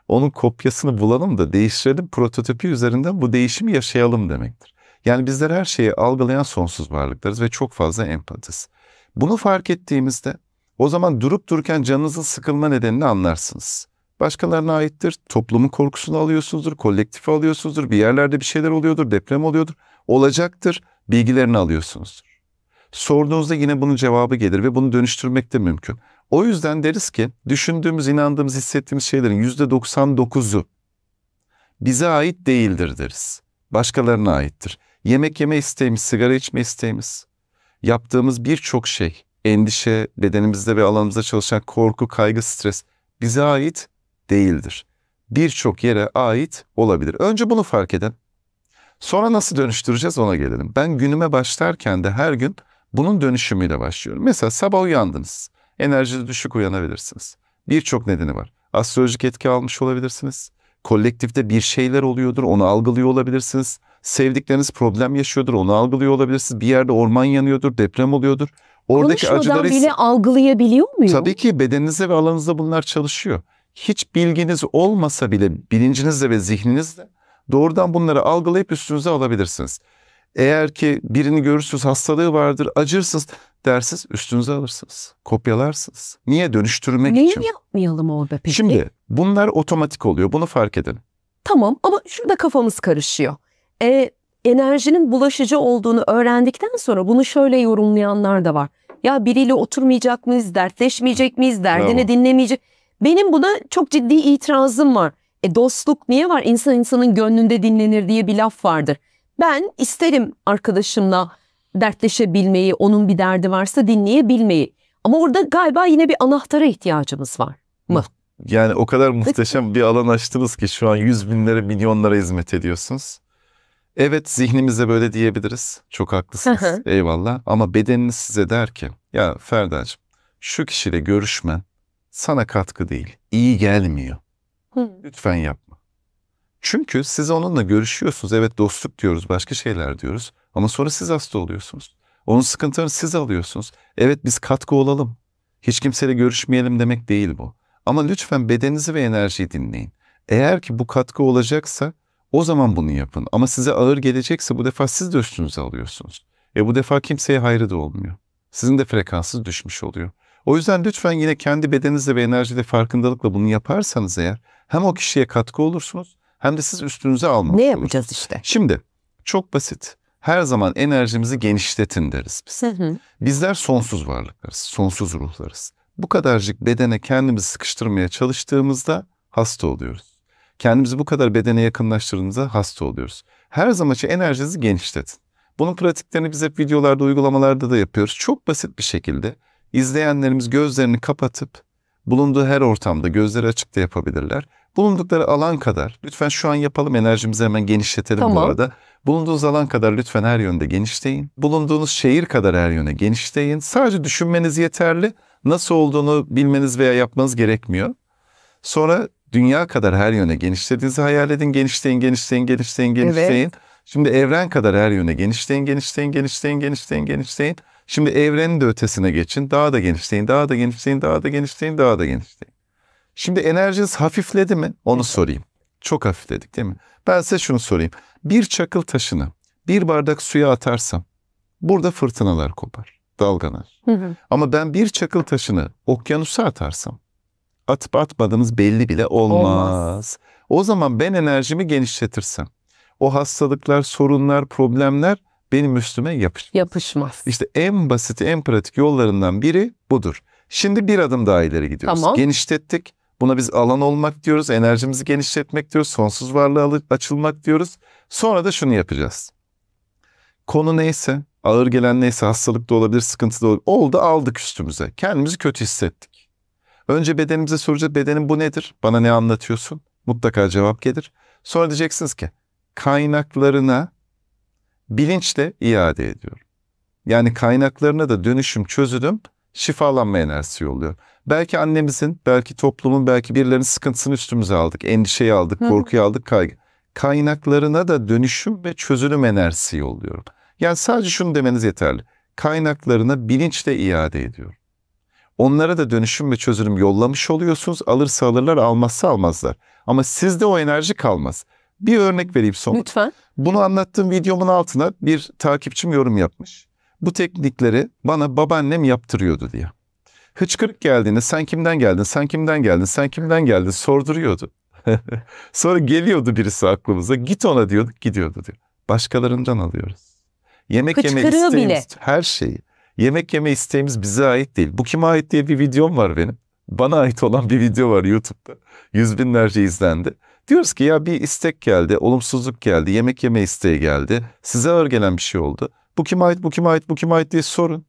S1: Onun kopyasını bulalım da değiştirelim, prototipi üzerinden bu değişimi yaşayalım demektir. Yani bizler her şeyi algılayan sonsuz varlıklarız ve çok fazla empatiz. Bunu fark ettiğimizde o zaman durup dururken canınızın sıkılma nedenini anlarsınız. Başkalarına aittir, toplumun korkusunu alıyorsunuzdur, kolektifi alıyorsunuzdur, bir yerlerde bir şeyler oluyordur, deprem oluyordur, olacaktır, bilgilerini alıyorsunuzdur sorduğunuzda yine bunun cevabı gelir ve bunu dönüştürmek de mümkün. O yüzden deriz ki düşündüğümüz, inandığımız, hissettiğimiz şeylerin %99'u bize ait değildir deriz. Başkalarına aittir. Yemek yeme isteğimiz, sigara içme isteğimiz, yaptığımız birçok şey, endişe, bedenimizde ve alanımızda çalışan korku, kaygı, stres bize ait değildir. Birçok yere ait olabilir. Önce bunu fark edin. Sonra nasıl dönüştüreceğiz ona gelelim. Ben günüme başlarken de her gün bunun dönüşümüyle başlıyorum. Mesela sabah uyandınız. Enerjiniz düşük uyanabilirsiniz. Birçok nedeni var. Astrolojik etki almış olabilirsiniz. Kolektifte bir şeyler oluyordur, onu algılıyor olabilirsiniz. Sevdikleriniz problem yaşıyordur, onu algılıyor olabilirsiniz. Bir yerde orman yanıyordur, deprem oluyordur. Oradaki Konuşmadan acıları bile
S2: algılayabiliyor muyum? Tabii
S1: ki bedeninizde ve alanınızda bunlar çalışıyor. Hiç bilginiz olmasa bile bilincinizle ve zihninizle doğrudan bunları algılayıp üstünüze alabilirsiniz. Eğer ki birini görürsünüz hastalığı vardır acırsınız dersiniz üstünüze alırsınız. Kopyalarsınız. Niye? Dönüştürmek Neyi için. Neyi
S2: yapmayalım orada peki?
S1: Şimdi bunlar otomatik oluyor bunu fark edin.
S2: Tamam ama şurada kafamız karışıyor. E, enerjinin bulaşıcı olduğunu öğrendikten sonra bunu şöyle yorumlayanlar da var. Ya biriyle oturmayacak mıyız, dertleşmeyecek miyiz, derdini Bravo. dinlemeyecek. Benim buna çok ciddi itirazım var. E dostluk niye var? İnsan insanın gönlünde dinlenir diye bir laf vardır. Ben isterim arkadaşımla dertleşebilmeyi, onun bir derdi varsa dinleyebilmeyi. Ama orada galiba yine bir anahtara ihtiyacımız var
S1: mı? Yani o kadar muhteşem bir alan açtınız ki şu an yüz binlere, milyonlara hizmet ediyorsunuz. Evet zihnimize böyle diyebiliriz. Çok haklısınız. Eyvallah. Ama bedeniniz size der ki ya Ferda'cığım şu kişiyle görüşmen sana katkı değil. iyi gelmiyor. Lütfen yap. Çünkü siz onunla görüşüyorsunuz. Evet dostluk diyoruz, başka şeyler diyoruz. Ama sonra siz hasta oluyorsunuz. Onun sıkıntılarını siz alıyorsunuz. Evet biz katkı olalım. Hiç kimseyle görüşmeyelim demek değil bu. Ama lütfen bedeninizi ve enerjiyi dinleyin. Eğer ki bu katkı olacaksa o zaman bunu yapın. Ama size ağır gelecekse bu defa siz de üstünüze alıyorsunuz. E bu defa kimseye hayrı da olmuyor. Sizin de frekansınız düşmüş oluyor. O yüzden lütfen yine kendi bedeninizle ve enerjide farkındalıkla bunu yaparsanız eğer hem o kişiye katkı olursunuz hem de siz üstünüze almak Ne yapacağız olursunuz. işte? Şimdi çok basit. Her zaman enerjimizi genişletin deriz biz. Hı hı. Bizler sonsuz varlıklarız, sonsuz ruhlarız. Bu kadarcık bedene kendimizi sıkıştırmaya çalıştığımızda hasta oluyoruz. Kendimizi bu kadar bedene yakınlaştırdığımızda hasta oluyoruz. Her zaman için enerjinizi genişletin. Bunun pratiklerini biz hep videolarda, uygulamalarda da yapıyoruz. Çok basit bir şekilde izleyenlerimiz gözlerini kapatıp bulunduğu her ortamda gözleri açık da yapabilirler. Bulundukları alan kadar lütfen şu an yapalım enerjimizi hemen genişletelim tamam. bu arada. Bulunduğunuz alan kadar lütfen her yönde genişleyin. Bulunduğunuz şehir kadar her yöne genişleyin. Sadece düşünmeniz yeterli. Nasıl olduğunu bilmeniz veya yapmanız gerekmiyor. Sonra dünya kadar her yöne genişlediğinizi hayal edin. Genişleyin, genişleyin, genişleyin, genişleyin. Evet. Şimdi evren kadar her yöne genişleyin, genişleyin, genişleyin, genişleyin, genişleyin. Şimdi evrenin de ötesine geçin. Daha da genişleyin, daha da genişleyin, daha da genişleyin, daha da genişleyin. Şimdi enerjiniz hafifledi mi? Onu sorayım. Çok hafifledik değil mi? Ben size şunu sorayım. Bir çakıl taşını bir bardak suya atarsam burada fırtınalar kopar, dalgalar. Hı hı. Ama ben bir çakıl taşını okyanusa atarsam atıp atmadığımız belli bile olmaz. olmaz. O zaman ben enerjimi genişletirsem o hastalıklar, sorunlar, problemler benim üstüme yapış. Yapışmaz. İşte en basit, en pratik yollarından biri budur. Şimdi bir adım daha ileri gidiyoruz. Tamam. Genişlettik. Buna biz alan olmak diyoruz, enerjimizi genişletmek diyoruz, sonsuz varlığa açılmak diyoruz. Sonra da şunu yapacağız. Konu neyse, ağır gelen neyse hastalık da olabilir, sıkıntı da olabilir. Oldu aldık üstümüze. Kendimizi kötü hissettik. Önce bedenimize soracağız, bedenin bu nedir? Bana ne anlatıyorsun? Mutlaka cevap gelir. Sonra diyeceksiniz ki kaynaklarına bilinçle iade ediyorum. Yani kaynaklarına da dönüşüm, çözülüm, şifalanma enerjisi yolluyorum. Belki annemizin, belki toplumun, belki birilerinin sıkıntısını üstümüze aldık. Endişeyi aldık, Hı. korkuyu aldık, kaygı. Kaynaklarına da dönüşüm ve çözülüm enerjisi yolluyorum. Yani sadece şunu demeniz yeterli. Kaynaklarına bilinçle iade ediyorum. Onlara da dönüşüm ve çözülüm yollamış oluyorsunuz. Alırsa alırlar, almazsa almazlar. Ama sizde o enerji kalmaz. Bir örnek vereyim son. Lütfen. Bunu anlattığım videomun altına bir takipçim yorum yapmış. Bu teknikleri bana babaannem yaptırıyordu diye hıçkırık geldiğinde sen kimden geldin, sen kimden geldin, sen kimden geldin sorduruyordu. Sonra geliyordu birisi aklımıza git ona diyorduk gidiyordu diyor. Başkalarından alıyoruz. Yemek yeme isteğimiz bile. her şeyi. Yemek yeme isteğimiz bize ait değil. Bu kime ait diye bir videom var benim. Bana ait olan bir video var YouTube'da. Yüz binlerce izlendi. Diyoruz ki ya bir istek geldi, olumsuzluk geldi, yemek yeme isteği geldi. Size örgelen bir şey oldu. Bu kime ait, bu kime ait, bu kime ait diye sorun.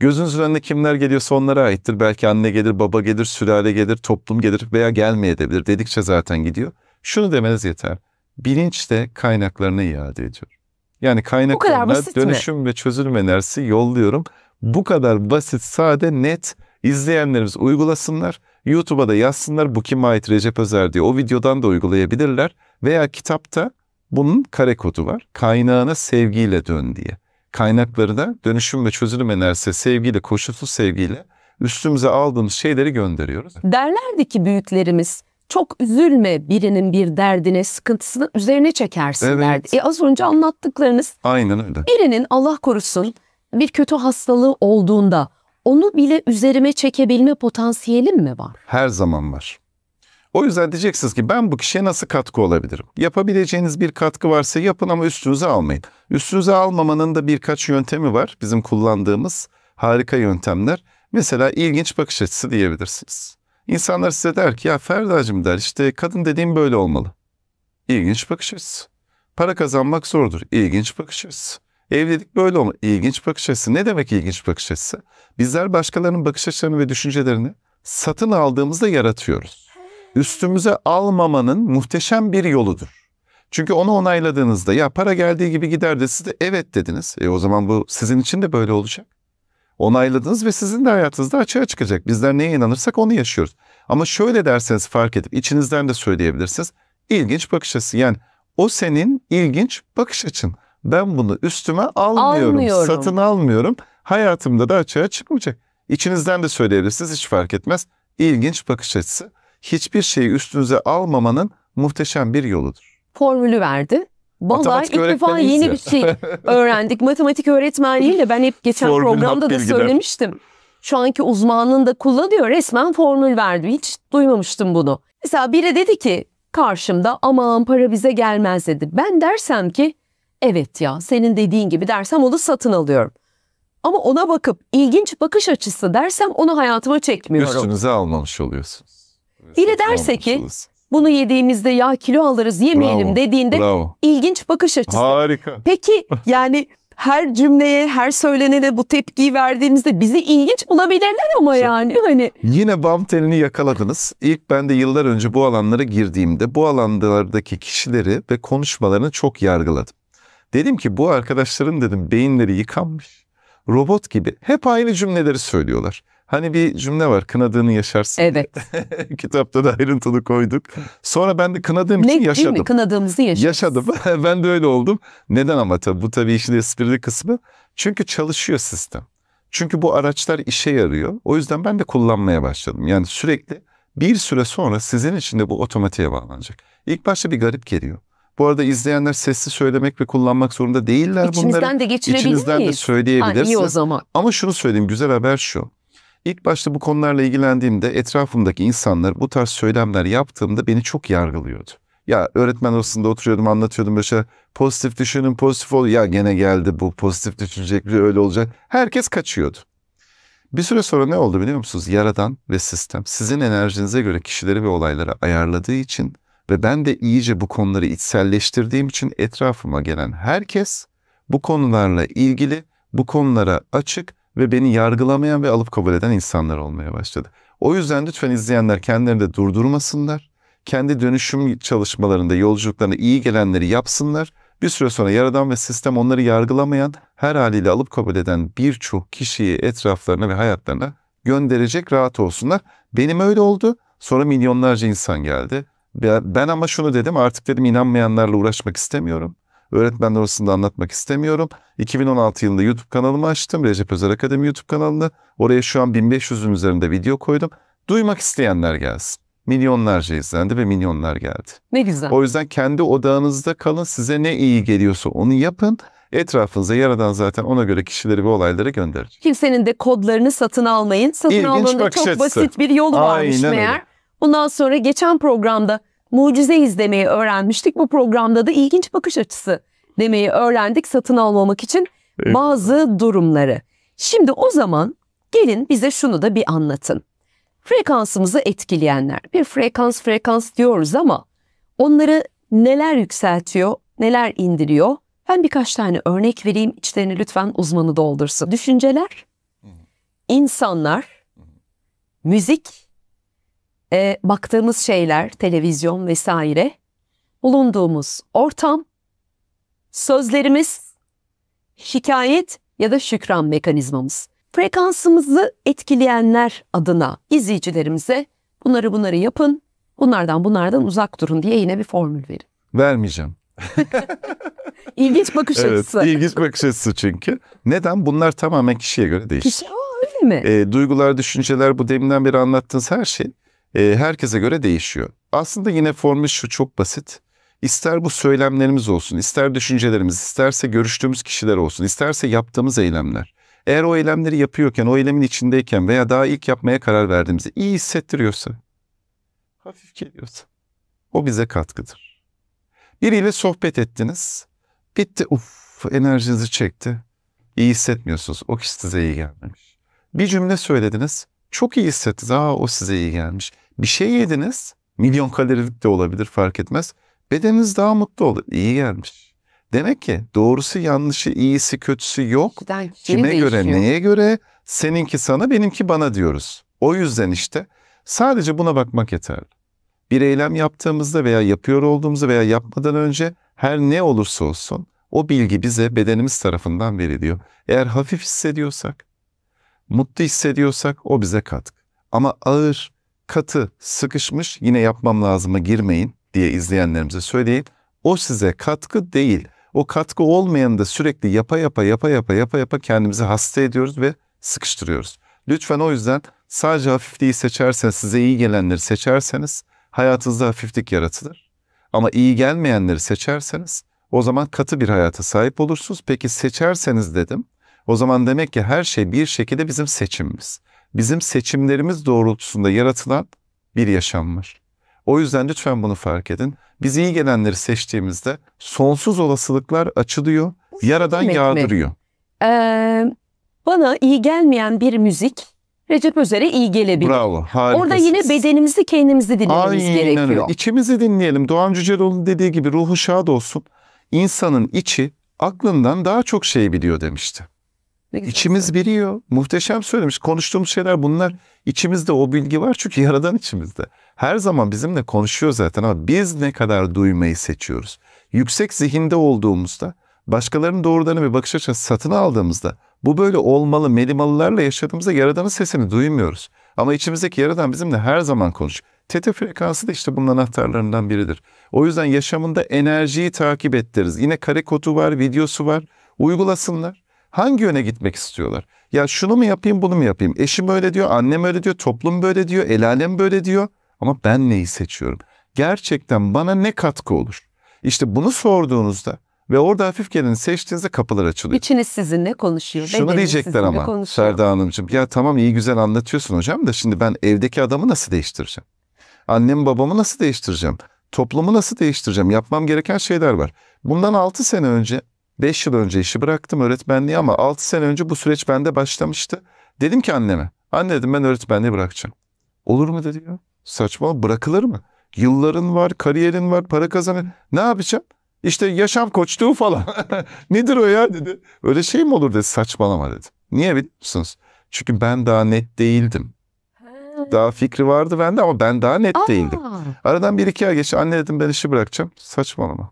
S1: Gözünüzün önüne kimler geliyorsa onlara aittir. Belki anne gelir, baba gelir, sülale gelir, toplum gelir veya gelmeyebilir dedikçe zaten gidiyor. Şunu demeniz yeter. Bilinç de kaynaklarını iade ediyor. Yani kaynaklarına dönüşüm mi? ve çözülüm enerjisi yolluyorum. Bu kadar basit, sade, net izleyenlerimiz uygulasınlar. YouTube'a da yazsınlar bu kime ait Recep Özer diye. O videodan da uygulayabilirler. Veya kitapta bunun kare kodu var. Kaynağına sevgiyle dön diye kaynaklarına dönüşüm ve çözülüm enerjisi sevgiyle, koşulsuz sevgiyle üstümüze aldığımız şeyleri gönderiyoruz.
S2: Derlerdi ki büyüklerimiz çok üzülme birinin bir derdine, sıkıntısını üzerine çekersin evet. derdi. E az önce anlattıklarınız. Aynen öyle. Birinin Allah korusun bir kötü hastalığı olduğunda onu bile üzerime çekebilme potansiyelim mi var?
S1: Her zaman var. O yüzden diyeceksiniz ki ben bu kişiye nasıl katkı olabilirim? Yapabileceğiniz bir katkı varsa yapın ama üstünüze almayın. Üstünüze almamanın da birkaç yöntemi var. Bizim kullandığımız harika yöntemler. Mesela ilginç bakış açısı diyebilirsiniz. İnsanlar size der ki ya Ferda'cığım der işte kadın dediğim böyle olmalı. İlginç bakış açısı. Para kazanmak zordur. İlginç bakış açısı. Evlilik böyle olmalı. İlginç bakış açısı. Ne demek ilginç bakış açısı? Bizler başkalarının bakış açılarını ve düşüncelerini satın aldığımızda yaratıyoruz üstümüze almamanın muhteşem bir yoludur. Çünkü onu onayladığınızda ya para geldiği gibi giderdi siz de evet dediniz. E o zaman bu sizin için de böyle olacak. Onayladınız ve sizin de hayatınızda açığa çıkacak. Bizler neye inanırsak onu yaşıyoruz. Ama şöyle derseniz fark edip içinizden de söyleyebilirsiniz. İlginç bakış açısı yani o senin ilginç bakış açın. Ben bunu üstüme almıyorum, almıyorum. satın almıyorum. Hayatımda da açığa çıkmayacak. İçinizden de söyleyebilirsiniz hiç fark etmez. İlginç bakış açısı hiçbir şeyi üstünüze almamanın muhteşem bir yoludur.
S2: Formülü verdi. Vallahi ilk defa yeni bir şey öğrendik. Matematik öğretmenliğiyle ben hep geçen formül programda da söylemiştim. Şu anki uzmanlığın da kullanıyor. Resmen formül verdi. Hiç duymamıştım bunu. Mesela biri dedi ki karşımda aman para bize gelmez dedi. Ben dersem ki evet ya senin dediğin gibi dersem onu satın alıyorum. Ama ona bakıp ilginç bakış açısı dersem onu hayatıma çekmiyorum.
S1: Üstünüze almamış oluyorsunuz.
S2: Biri derse ki bunu yediğimizde ya kilo alırız yemeyelim bravo, dediğinde bravo. ilginç bakış açısı. Harika. Peki yani her cümleye, her söylenene bu tepkiyi verdiğimizde bizi ilginç bulabilirler ama yani hani.
S1: Yine bam telini yakaladınız. İlk ben de yıllar önce bu alanlara girdiğimde bu alanlardaki kişileri ve konuşmalarını çok yargıladım. Dedim ki bu arkadaşların dedim beyinleri yıkanmış. Robot gibi hep aynı cümleleri söylüyorlar. Hani bir cümle var kınadığını yaşarsın. Evet. Kitapta da ayrıntılı koyduk. Sonra ben de kınadığım ne, için yaşadım. Değil mi?
S2: Kınadığımızı yaşadım.
S1: Yaşadım. ben de öyle oldum. Neden ama tabii bu tabii işin esprili kısmı. Çünkü çalışıyor sistem. Çünkü bu araçlar işe yarıyor. O yüzden ben de kullanmaya başladım. Yani sürekli bir süre sonra sizin için de bu otomatiğe bağlanacak. İlk başta bir garip geliyor. Bu arada izleyenler sesli söylemek ve kullanmak zorunda değiller İçimizden bunları. İçinizden de geçirebilir İçinizden miyiz? de söyleyebilirsiniz. Ha, iyi o zaman. Ama şunu söyleyeyim güzel haber şu. İlk başta bu konularla ilgilendiğimde etrafımdaki insanlar bu tarz söylemler yaptığımda beni çok yargılıyordu. Ya öğretmen odasında oturuyordum anlatıyordum böyle pozitif düşünün pozitif ol ya gene geldi bu pozitif düşünecek bir öyle olacak. Herkes kaçıyordu. Bir süre sonra ne oldu biliyor musunuz? Yaradan ve sistem sizin enerjinize göre kişileri ve olayları ayarladığı için ve ben de iyice bu konuları içselleştirdiğim için etrafıma gelen herkes bu konularla ilgili, bu konulara açık ve beni yargılamayan ve alıp kabul eden insanlar olmaya başladı. O yüzden lütfen izleyenler kendilerini de durdurmasınlar. Kendi dönüşüm çalışmalarında yolculuklarına iyi gelenleri yapsınlar. Bir süre sonra yaradan ve sistem onları yargılamayan, her haliyle alıp kabul eden birçok kişiyi etraflarına ve hayatlarına gönderecek rahat olsunlar. Benim öyle oldu. Sonra milyonlarca insan geldi. Ben ama şunu dedim artık dedim inanmayanlarla uğraşmak istemiyorum. Öğretmenler arasında anlatmak istemiyorum. 2016 yılında YouTube kanalımı açtım. Recep Özer Akademi YouTube kanalını. Oraya şu an 1500'ün üzerinde video koydum. Duymak isteyenler gelsin. Milyonlarca izlendi ve milyonlar geldi. Ne güzel. O yüzden kendi odağınızda kalın. Size ne iyi geliyorsa onu yapın. Etrafınıza yaradan zaten ona göre kişileri ve olayları gönderir.
S2: Kimsenin de kodlarını satın almayın. Satın İlginç almanın çok açısı. basit bir yolu varmış Aynen meğer. Öyle. Bundan sonra geçen programda mucize izlemeyi öğrenmiştik. Bu programda da ilginç bakış açısı demeyi öğrendik satın almamak için bazı durumları. Şimdi o zaman gelin bize şunu da bir anlatın. Frekansımızı etkileyenler. Bir frekans frekans diyoruz ama onları neler yükseltiyor, neler indiriyor? Ben birkaç tane örnek vereyim. İçlerini lütfen uzmanı doldursun. Düşünceler, insanlar, müzik e, baktığımız şeyler, televizyon vesaire, bulunduğumuz ortam, sözlerimiz, şikayet ya da şükran mekanizmamız. Frekansımızı etkileyenler adına izleyicilerimize bunları bunları yapın, bunlardan bunlardan uzak durun diye yine bir formül verin.
S1: Vermeyeceğim.
S2: ilginç bakış evet, açısı. İlginç
S1: bakış açısı çünkü. Neden? Bunlar tamamen kişiye göre değişir. Kişi, aa, öyle mi? E, duygular, düşünceler bu deminden beri anlattığınız her şey e, herkese göre değişiyor. Aslında yine formül şu çok basit. İster bu söylemlerimiz olsun, ister düşüncelerimiz, isterse görüştüğümüz kişiler olsun, isterse yaptığımız eylemler. Eğer o eylemleri yapıyorken, o eylemin içindeyken veya daha ilk yapmaya karar verdiğimizde iyi hissettiriyorsa, hafif geliyorsa o bize katkıdır. Biriyle sohbet ettiniz, bitti, uff enerjinizi çekti, iyi hissetmiyorsunuz, o kişi size iyi gelmemiş. Bir cümle söylediniz, çok iyi hissettiniz. Aa o size iyi gelmiş. Bir şey yediniz. Milyon kalorilik de olabilir fark etmez. Bedeniniz daha mutlu olur. İyi gelmiş. Demek ki doğrusu yanlışı iyisi kötüsü yok. Kişiden Kime değişiyor. göre neye göre seninki sana benimki bana diyoruz. O yüzden işte sadece buna bakmak yeterli. Bir eylem yaptığımızda veya yapıyor olduğumuzda veya yapmadan önce her ne olursa olsun o bilgi bize bedenimiz tarafından veriliyor. Eğer hafif hissediyorsak mutlu hissediyorsak o bize katkı. Ama ağır, katı, sıkışmış yine yapmam lazıma girmeyin diye izleyenlerimize söyleyeyim. O size katkı değil. O katkı olmayan da sürekli yapa yapa yapa yapa yapa yapa kendimizi hasta ediyoruz ve sıkıştırıyoruz. Lütfen o yüzden sadece hafifliği seçerseniz, size iyi gelenleri seçerseniz hayatınızda hafiflik yaratılır. Ama iyi gelmeyenleri seçerseniz o zaman katı bir hayata sahip olursunuz. Peki seçerseniz dedim o zaman demek ki her şey bir şekilde bizim seçimimiz. Bizim seçimlerimiz doğrultusunda yaratılan bir yaşam O yüzden lütfen bunu fark edin. Biz iyi gelenleri seçtiğimizde sonsuz olasılıklar açılıyor, yaradan yağdırıyor.
S2: Ee, bana iyi gelmeyen bir müzik Recep Özer'e iyi gelebilir. Bravo, harikasınız. Orada yine bedenimizi kendimizi dinlememiz Aynen gerekiyor. Öyle.
S1: İçimizi dinleyelim. Doğan Cüceloğlu'nun dediği gibi ruhu şad olsun. İnsanın içi aklından daha çok şey biliyor demişti. İçimiz söylüyor. biliyor. Muhteşem söylemiş. Konuştuğumuz şeyler bunlar. İçimizde o bilgi var çünkü yaradan içimizde. Her zaman bizimle konuşuyor zaten ama biz ne kadar duymayı seçiyoruz. Yüksek zihinde olduğumuzda, başkalarının doğrularını bir bakış açısı satın aldığımızda, bu böyle olmalı melimalılarla yaşadığımızda yaradanın sesini duymuyoruz. Ama içimizdeki yaradan bizimle her zaman konuşuyor. Tete frekansı da işte bunun anahtarlarından biridir. O yüzden yaşamında enerjiyi takip ettiriz. Yine kare kodu var, videosu var. Uygulasınlar. Hangi yöne gitmek istiyorlar? Ya şunu mu yapayım bunu mu yapayım? Eşim öyle diyor, annem öyle diyor, toplum böyle diyor, el alem böyle diyor. Ama ben neyi seçiyorum? Gerçekten bana ne katkı olur? İşte bunu sorduğunuzda ve orada hafif geleni seçtiğinizde kapılar açılıyor.
S2: İçiniz sizinle konuşuyor. Şunu diyecekler ama konuşuyor.
S1: Serda Hanımcığım. Ya tamam iyi güzel anlatıyorsun hocam da şimdi ben evdeki adamı nasıl değiştireceğim? Annemi babamı nasıl değiştireceğim? Toplumu nasıl değiştireceğim? Yapmam gereken şeyler var. Bundan 6 sene önce 5 yıl önce işi bıraktım öğretmenliği ama 6 sene önce bu süreç bende başlamıştı. Dedim ki anneme, anne dedim ben öğretmenliği bırakacağım. Olur mu dedi ya. Saçma bırakılır mı? Yılların var, kariyerin var, para kazanın. Ne yapacağım? İşte yaşam koçluğu falan. Nedir o ya dedi. Öyle şey mi olur dedi saçmalama dedi. Niye biliyor musunuz? Çünkü ben daha net değildim. Daha fikri vardı bende ama ben daha net Aa. değildim. Aradan bir iki ay geçti. Anne dedim ben işi bırakacağım. Saçmalama.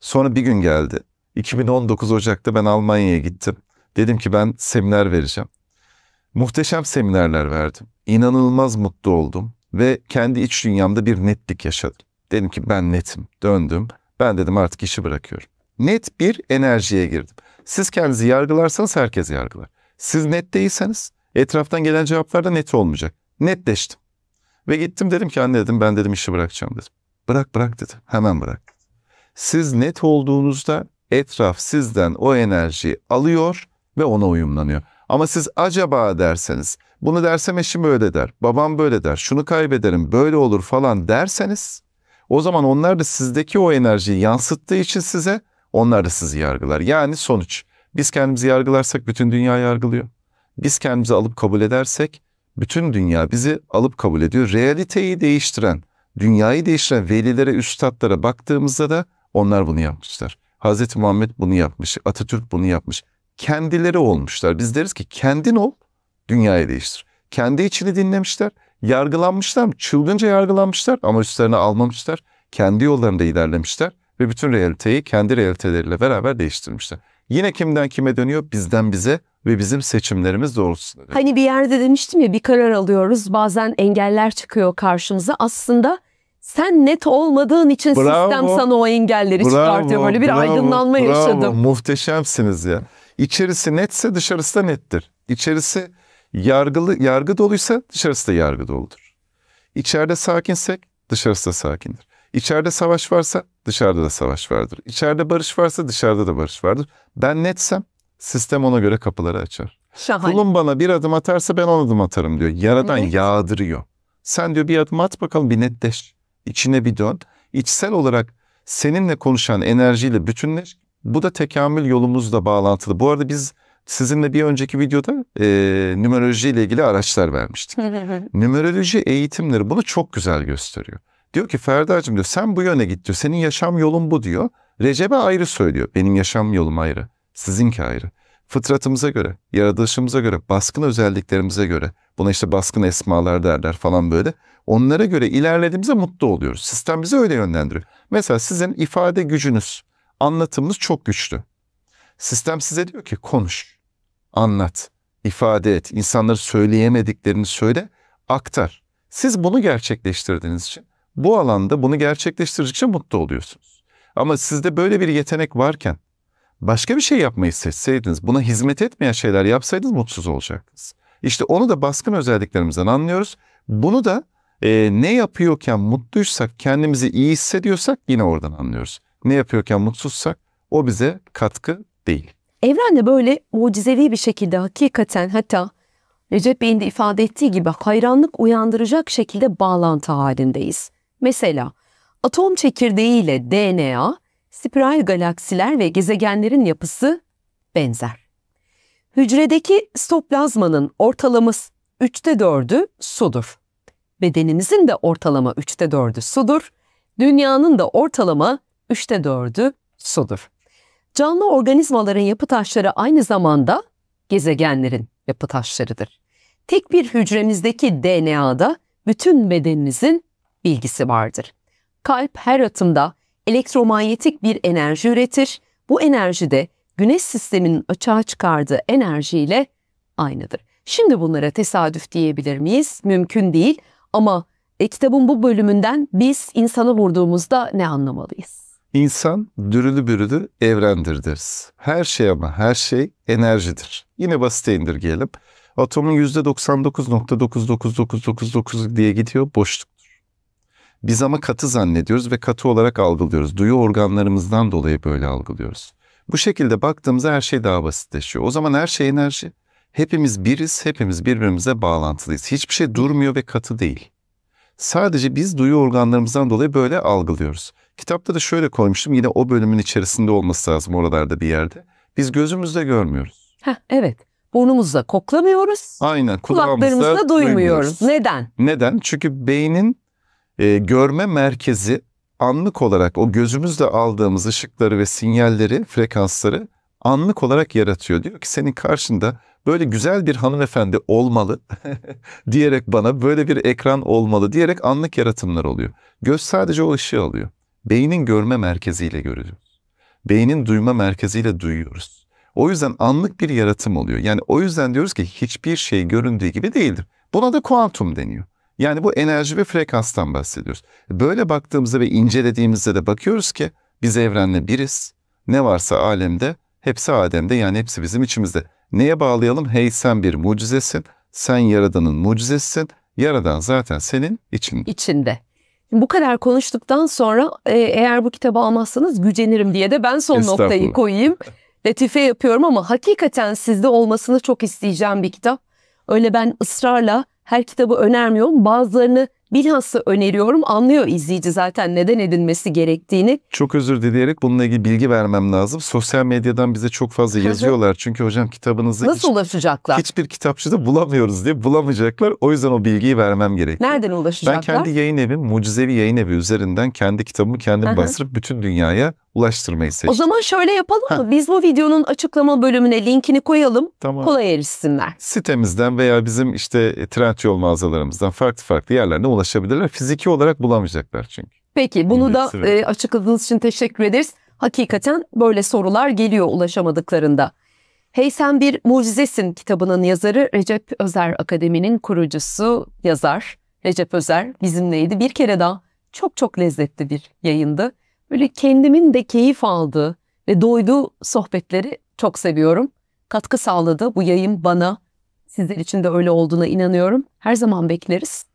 S1: Sonra bir gün geldi. 2019 Ocak'ta ben Almanya'ya gittim. Dedim ki ben seminer vereceğim. Muhteşem seminerler verdim. İnanılmaz mutlu oldum ve kendi iç dünyamda bir netlik yaşadım. Dedim ki ben netim. Döndüm. Ben dedim artık işi bırakıyorum. Net bir enerjiye girdim. Siz kendinizi yargılarsanız herkes yargılar. Siz net değilseniz etraftan gelen cevaplar da net olmayacak. Netleştim. Ve gittim dedim ki anne dedim ben dedim işi bırakacağım dedim. Bırak bırak dedi. Hemen bırak. Siz net olduğunuzda etraf sizden o enerjiyi alıyor ve ona uyumlanıyor. Ama siz acaba derseniz, bunu dersem eşim öyle der, babam böyle der, şunu kaybederim, böyle olur falan derseniz o zaman onlar da sizdeki o enerjiyi yansıttığı için size onlar da sizi yargılar. Yani sonuç biz kendimizi yargılarsak bütün dünya yargılıyor. Biz kendimizi alıp kabul edersek bütün dünya bizi alıp kabul ediyor. Realiteyi değiştiren, dünyayı değiştiren velilere, üstadlara baktığımızda da onlar bunu yapmışlar. Hz. Muhammed bunu yapmış, Atatürk bunu yapmış. Kendileri olmuşlar. Biz deriz ki kendin ol, dünyayı değiştir. Kendi içini dinlemişler, yargılanmışlar mı? Çılgınca yargılanmışlar ama üstlerine almamışlar. Kendi yollarında ilerlemişler ve bütün realiteyi kendi realiteleriyle beraber değiştirmişler. Yine kimden kime dönüyor? Bizden bize ve bizim seçimlerimiz doğrultusunda.
S2: Hani bir yerde demiştim ya bir karar alıyoruz bazen engeller çıkıyor karşımıza. Aslında sen net olmadığın için bravo, sistem sana o engelleri bravo, çıkartıyor. Böyle bir bravo, aydınlanma bravo, yaşadım.
S1: Muhteşemsiniz ya. İçerisi netse dışarısı da nettir. İçerisi yargılı, yargı doluysa dışarısı da yargı doludur. İçeride sakinsek dışarısı da sakindir. İçeride savaş varsa dışarıda da savaş vardır. İçeride barış varsa dışarıda da barış vardır. Ben netsem sistem ona göre kapıları açar. Şahane. Kulum bana bir adım atarsa ben on adım atarım diyor. Yaradan evet. yağdırıyor. Sen diyor bir adım at bakalım bir netleş içine bir dön. İçsel olarak seninle konuşan enerjiyle bütünleş. Bu da tekamül yolumuzla bağlantılı. Bu arada biz sizinle bir önceki videoda e, numeroloji ile ilgili araçlar vermiştik. numeroloji eğitimleri bunu çok güzel gösteriyor. Diyor ki Ferda'cığım diyor sen bu yöne git diyor. Senin yaşam yolun bu diyor. Recep'e ayrı söylüyor. Benim yaşam yolum ayrı. Sizinki ayrı fıtratımıza göre, yaratılışımıza göre, baskın özelliklerimize göre, buna işte baskın esmalar derler falan böyle. Onlara göre ilerlediğimizde mutlu oluyoruz. Sistem bizi öyle yönlendiriyor. Mesela sizin ifade gücünüz, anlatımınız çok güçlü. Sistem size diyor ki konuş, anlat, ifade et, insanları söyleyemediklerini söyle, aktar. Siz bunu gerçekleştirdiğiniz için, bu alanda bunu gerçekleştirdikçe mutlu oluyorsunuz. Ama sizde böyle bir yetenek varken, başka bir şey yapmayı seçseydiniz, buna hizmet etmeyen şeyler yapsaydınız mutsuz olacaktınız. İşte onu da baskın özelliklerimizden anlıyoruz. Bunu da e, ne yapıyorken mutluysak, kendimizi iyi hissediyorsak yine oradan anlıyoruz. Ne yapıyorken mutsuzsak o bize katkı değil.
S2: Evrende böyle mucizevi bir şekilde hakikaten hatta Recep Bey'in de ifade ettiği gibi hayranlık uyandıracak şekilde bağlantı halindeyiz. Mesela atom çekirdeği ile DNA spiral galaksiler ve gezegenlerin yapısı benzer. Hücredeki stoplazmanın ortalaması üçte dördü sudur. Bedeninizin de ortalama üçte dördü sudur. Dünyanın da ortalama üçte dördü sudur. Canlı organizmaların yapı taşları aynı zamanda gezegenlerin yapı taşlarıdır. Tek bir hücremizdeki DNA'da bütün bedeninizin bilgisi vardır. Kalp her atımda elektromanyetik bir enerji üretir. Bu enerji de güneş sisteminin açığa çıkardığı enerjiyle aynıdır. Şimdi bunlara tesadüf diyebilir miyiz? Mümkün değil ama e, kitabın bu bölümünden biz insana vurduğumuzda ne anlamalıyız?
S1: İnsan dürülü bürülü evrendir deriz. Her şey ama her şey enerjidir. Yine basit indirgeyelim. Atomun %99.99999 diye gidiyor boşluk. Biz ama katı zannediyoruz ve katı olarak algılıyoruz. Duyu organlarımızdan dolayı böyle algılıyoruz. Bu şekilde baktığımızda her şey daha basitleşiyor. O zaman her şey enerji. Hepimiz biriz, hepimiz birbirimize bağlantılıyız. Hiçbir şey durmuyor ve katı değil. Sadece biz duyu organlarımızdan dolayı böyle algılıyoruz. Kitapta da şöyle koymuştum yine o bölümün içerisinde olması lazım oralarda bir yerde. Biz gözümüzle görmüyoruz.
S2: Ha evet. Burnumuzla koklamıyoruz.
S1: Aynen. kulaklarımızla duymuyoruz. duymuyoruz. Neden? Neden? Çünkü beynin e, görme merkezi anlık olarak o gözümüzle aldığımız ışıkları ve sinyalleri, frekansları anlık olarak yaratıyor. Diyor ki senin karşında böyle güzel bir hanımefendi olmalı diyerek bana böyle bir ekran olmalı diyerek anlık yaratımlar oluyor. Göz sadece o ışığı alıyor. Beynin görme merkeziyle görüyoruz. Beynin duyma merkeziyle duyuyoruz. O yüzden anlık bir yaratım oluyor. Yani o yüzden diyoruz ki hiçbir şey göründüğü gibi değildir. Buna da kuantum deniyor. Yani bu enerji ve frekanstan bahsediyoruz. Böyle baktığımızda ve incelediğimizde de bakıyoruz ki biz evrenle biriz. Ne varsa alemde hepsi Adem'de yani hepsi bizim içimizde. Neye bağlayalım? Hey sen bir mucizesin, sen Yaradan'ın mucizesin, Yaradan zaten senin içinde. İçinde.
S2: Bu kadar konuştuktan sonra e, eğer bu kitabı almazsanız gücenirim diye de ben son noktayı koyayım. Latife yapıyorum ama hakikaten sizde olmasını çok isteyeceğim bir kitap. Öyle ben ısrarla her kitabı önermiyorum. Bazılarını bilhassa öneriyorum. Anlıyor izleyici zaten neden edinmesi gerektiğini.
S1: Çok özür dileyerek bununla ilgili bilgi vermem lazım. Sosyal medyadan bize çok fazla yazıyorlar. Çünkü hocam kitabınızı Nasıl hiç, ulaşacaklar? Hiçbir kitapçıda bulamıyoruz diye bulamayacaklar. O yüzden o bilgiyi vermem gerek.
S2: Nereden ulaşacaklar? Ben kendi
S1: yayın evim, Mucizevi Yayın Evi üzerinden kendi kitabımı kendim bastırıp bütün dünyaya ulaştırmayı seçtim. O zaman
S2: şöyle yapalım mı? Biz bu videonun açıklama bölümüne linkini koyalım. Tamam. Kolay erişsinler.
S1: Sitemizden veya bizim işte Trendyol mağazalarımızdan farklı farklı yerlerden ulaşabilirsiniz ulaşabilirler. Fiziki olarak bulamayacaklar çünkü.
S2: Peki bunu da e, açıkladığınız için teşekkür ederiz. Hakikaten böyle sorular geliyor ulaşamadıklarında. Hey Sen Bir Mucizesin kitabının yazarı Recep Özer Akademi'nin kurucusu yazar Recep Özer bizimleydi. Bir kere daha çok çok lezzetli bir yayındı. Böyle kendimin de keyif aldığı ve doyduğu sohbetleri çok seviyorum. Katkı sağladı bu yayın bana. Sizler için de öyle olduğuna inanıyorum. Her zaman bekleriz.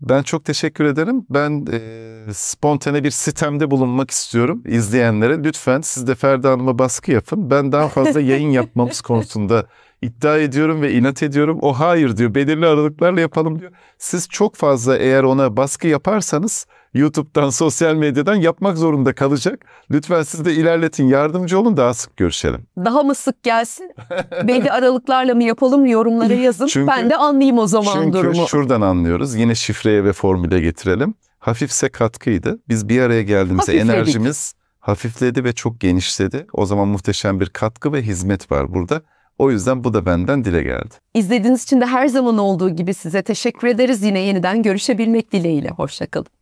S1: Ben çok teşekkür ederim. Ben e, spontane bir sistemde bulunmak istiyorum izleyenlere. Lütfen siz de Ferda Hanım'a baskı yapın. Ben daha fazla yayın yapmamız konusunda iddia ediyorum ve inat ediyorum. O hayır diyor belirli aralıklarla yapalım diyor. Siz çok fazla eğer ona baskı yaparsanız YouTube'dan, sosyal medyadan yapmak zorunda kalacak. Lütfen siz de ilerletin, yardımcı olun daha sık görüşelim.
S2: Daha mı sık gelsin? Belli aralıklarla mı yapalım yorumlara yazın. Çünkü, ben de anlayayım o zaman çünkü durumu. Çünkü şuradan
S1: anlıyoruz. Yine şifreye ve formüle getirelim. Hafifse katkıydı. Biz bir araya geldiğimizde enerjimiz hafifledi ve çok genişledi. O zaman muhteşem bir katkı ve hizmet var burada. O yüzden bu da benden dile geldi.
S2: İzlediğiniz için de her zaman olduğu gibi size teşekkür ederiz. Yine yeniden görüşebilmek dileğiyle. Hoşçakalın.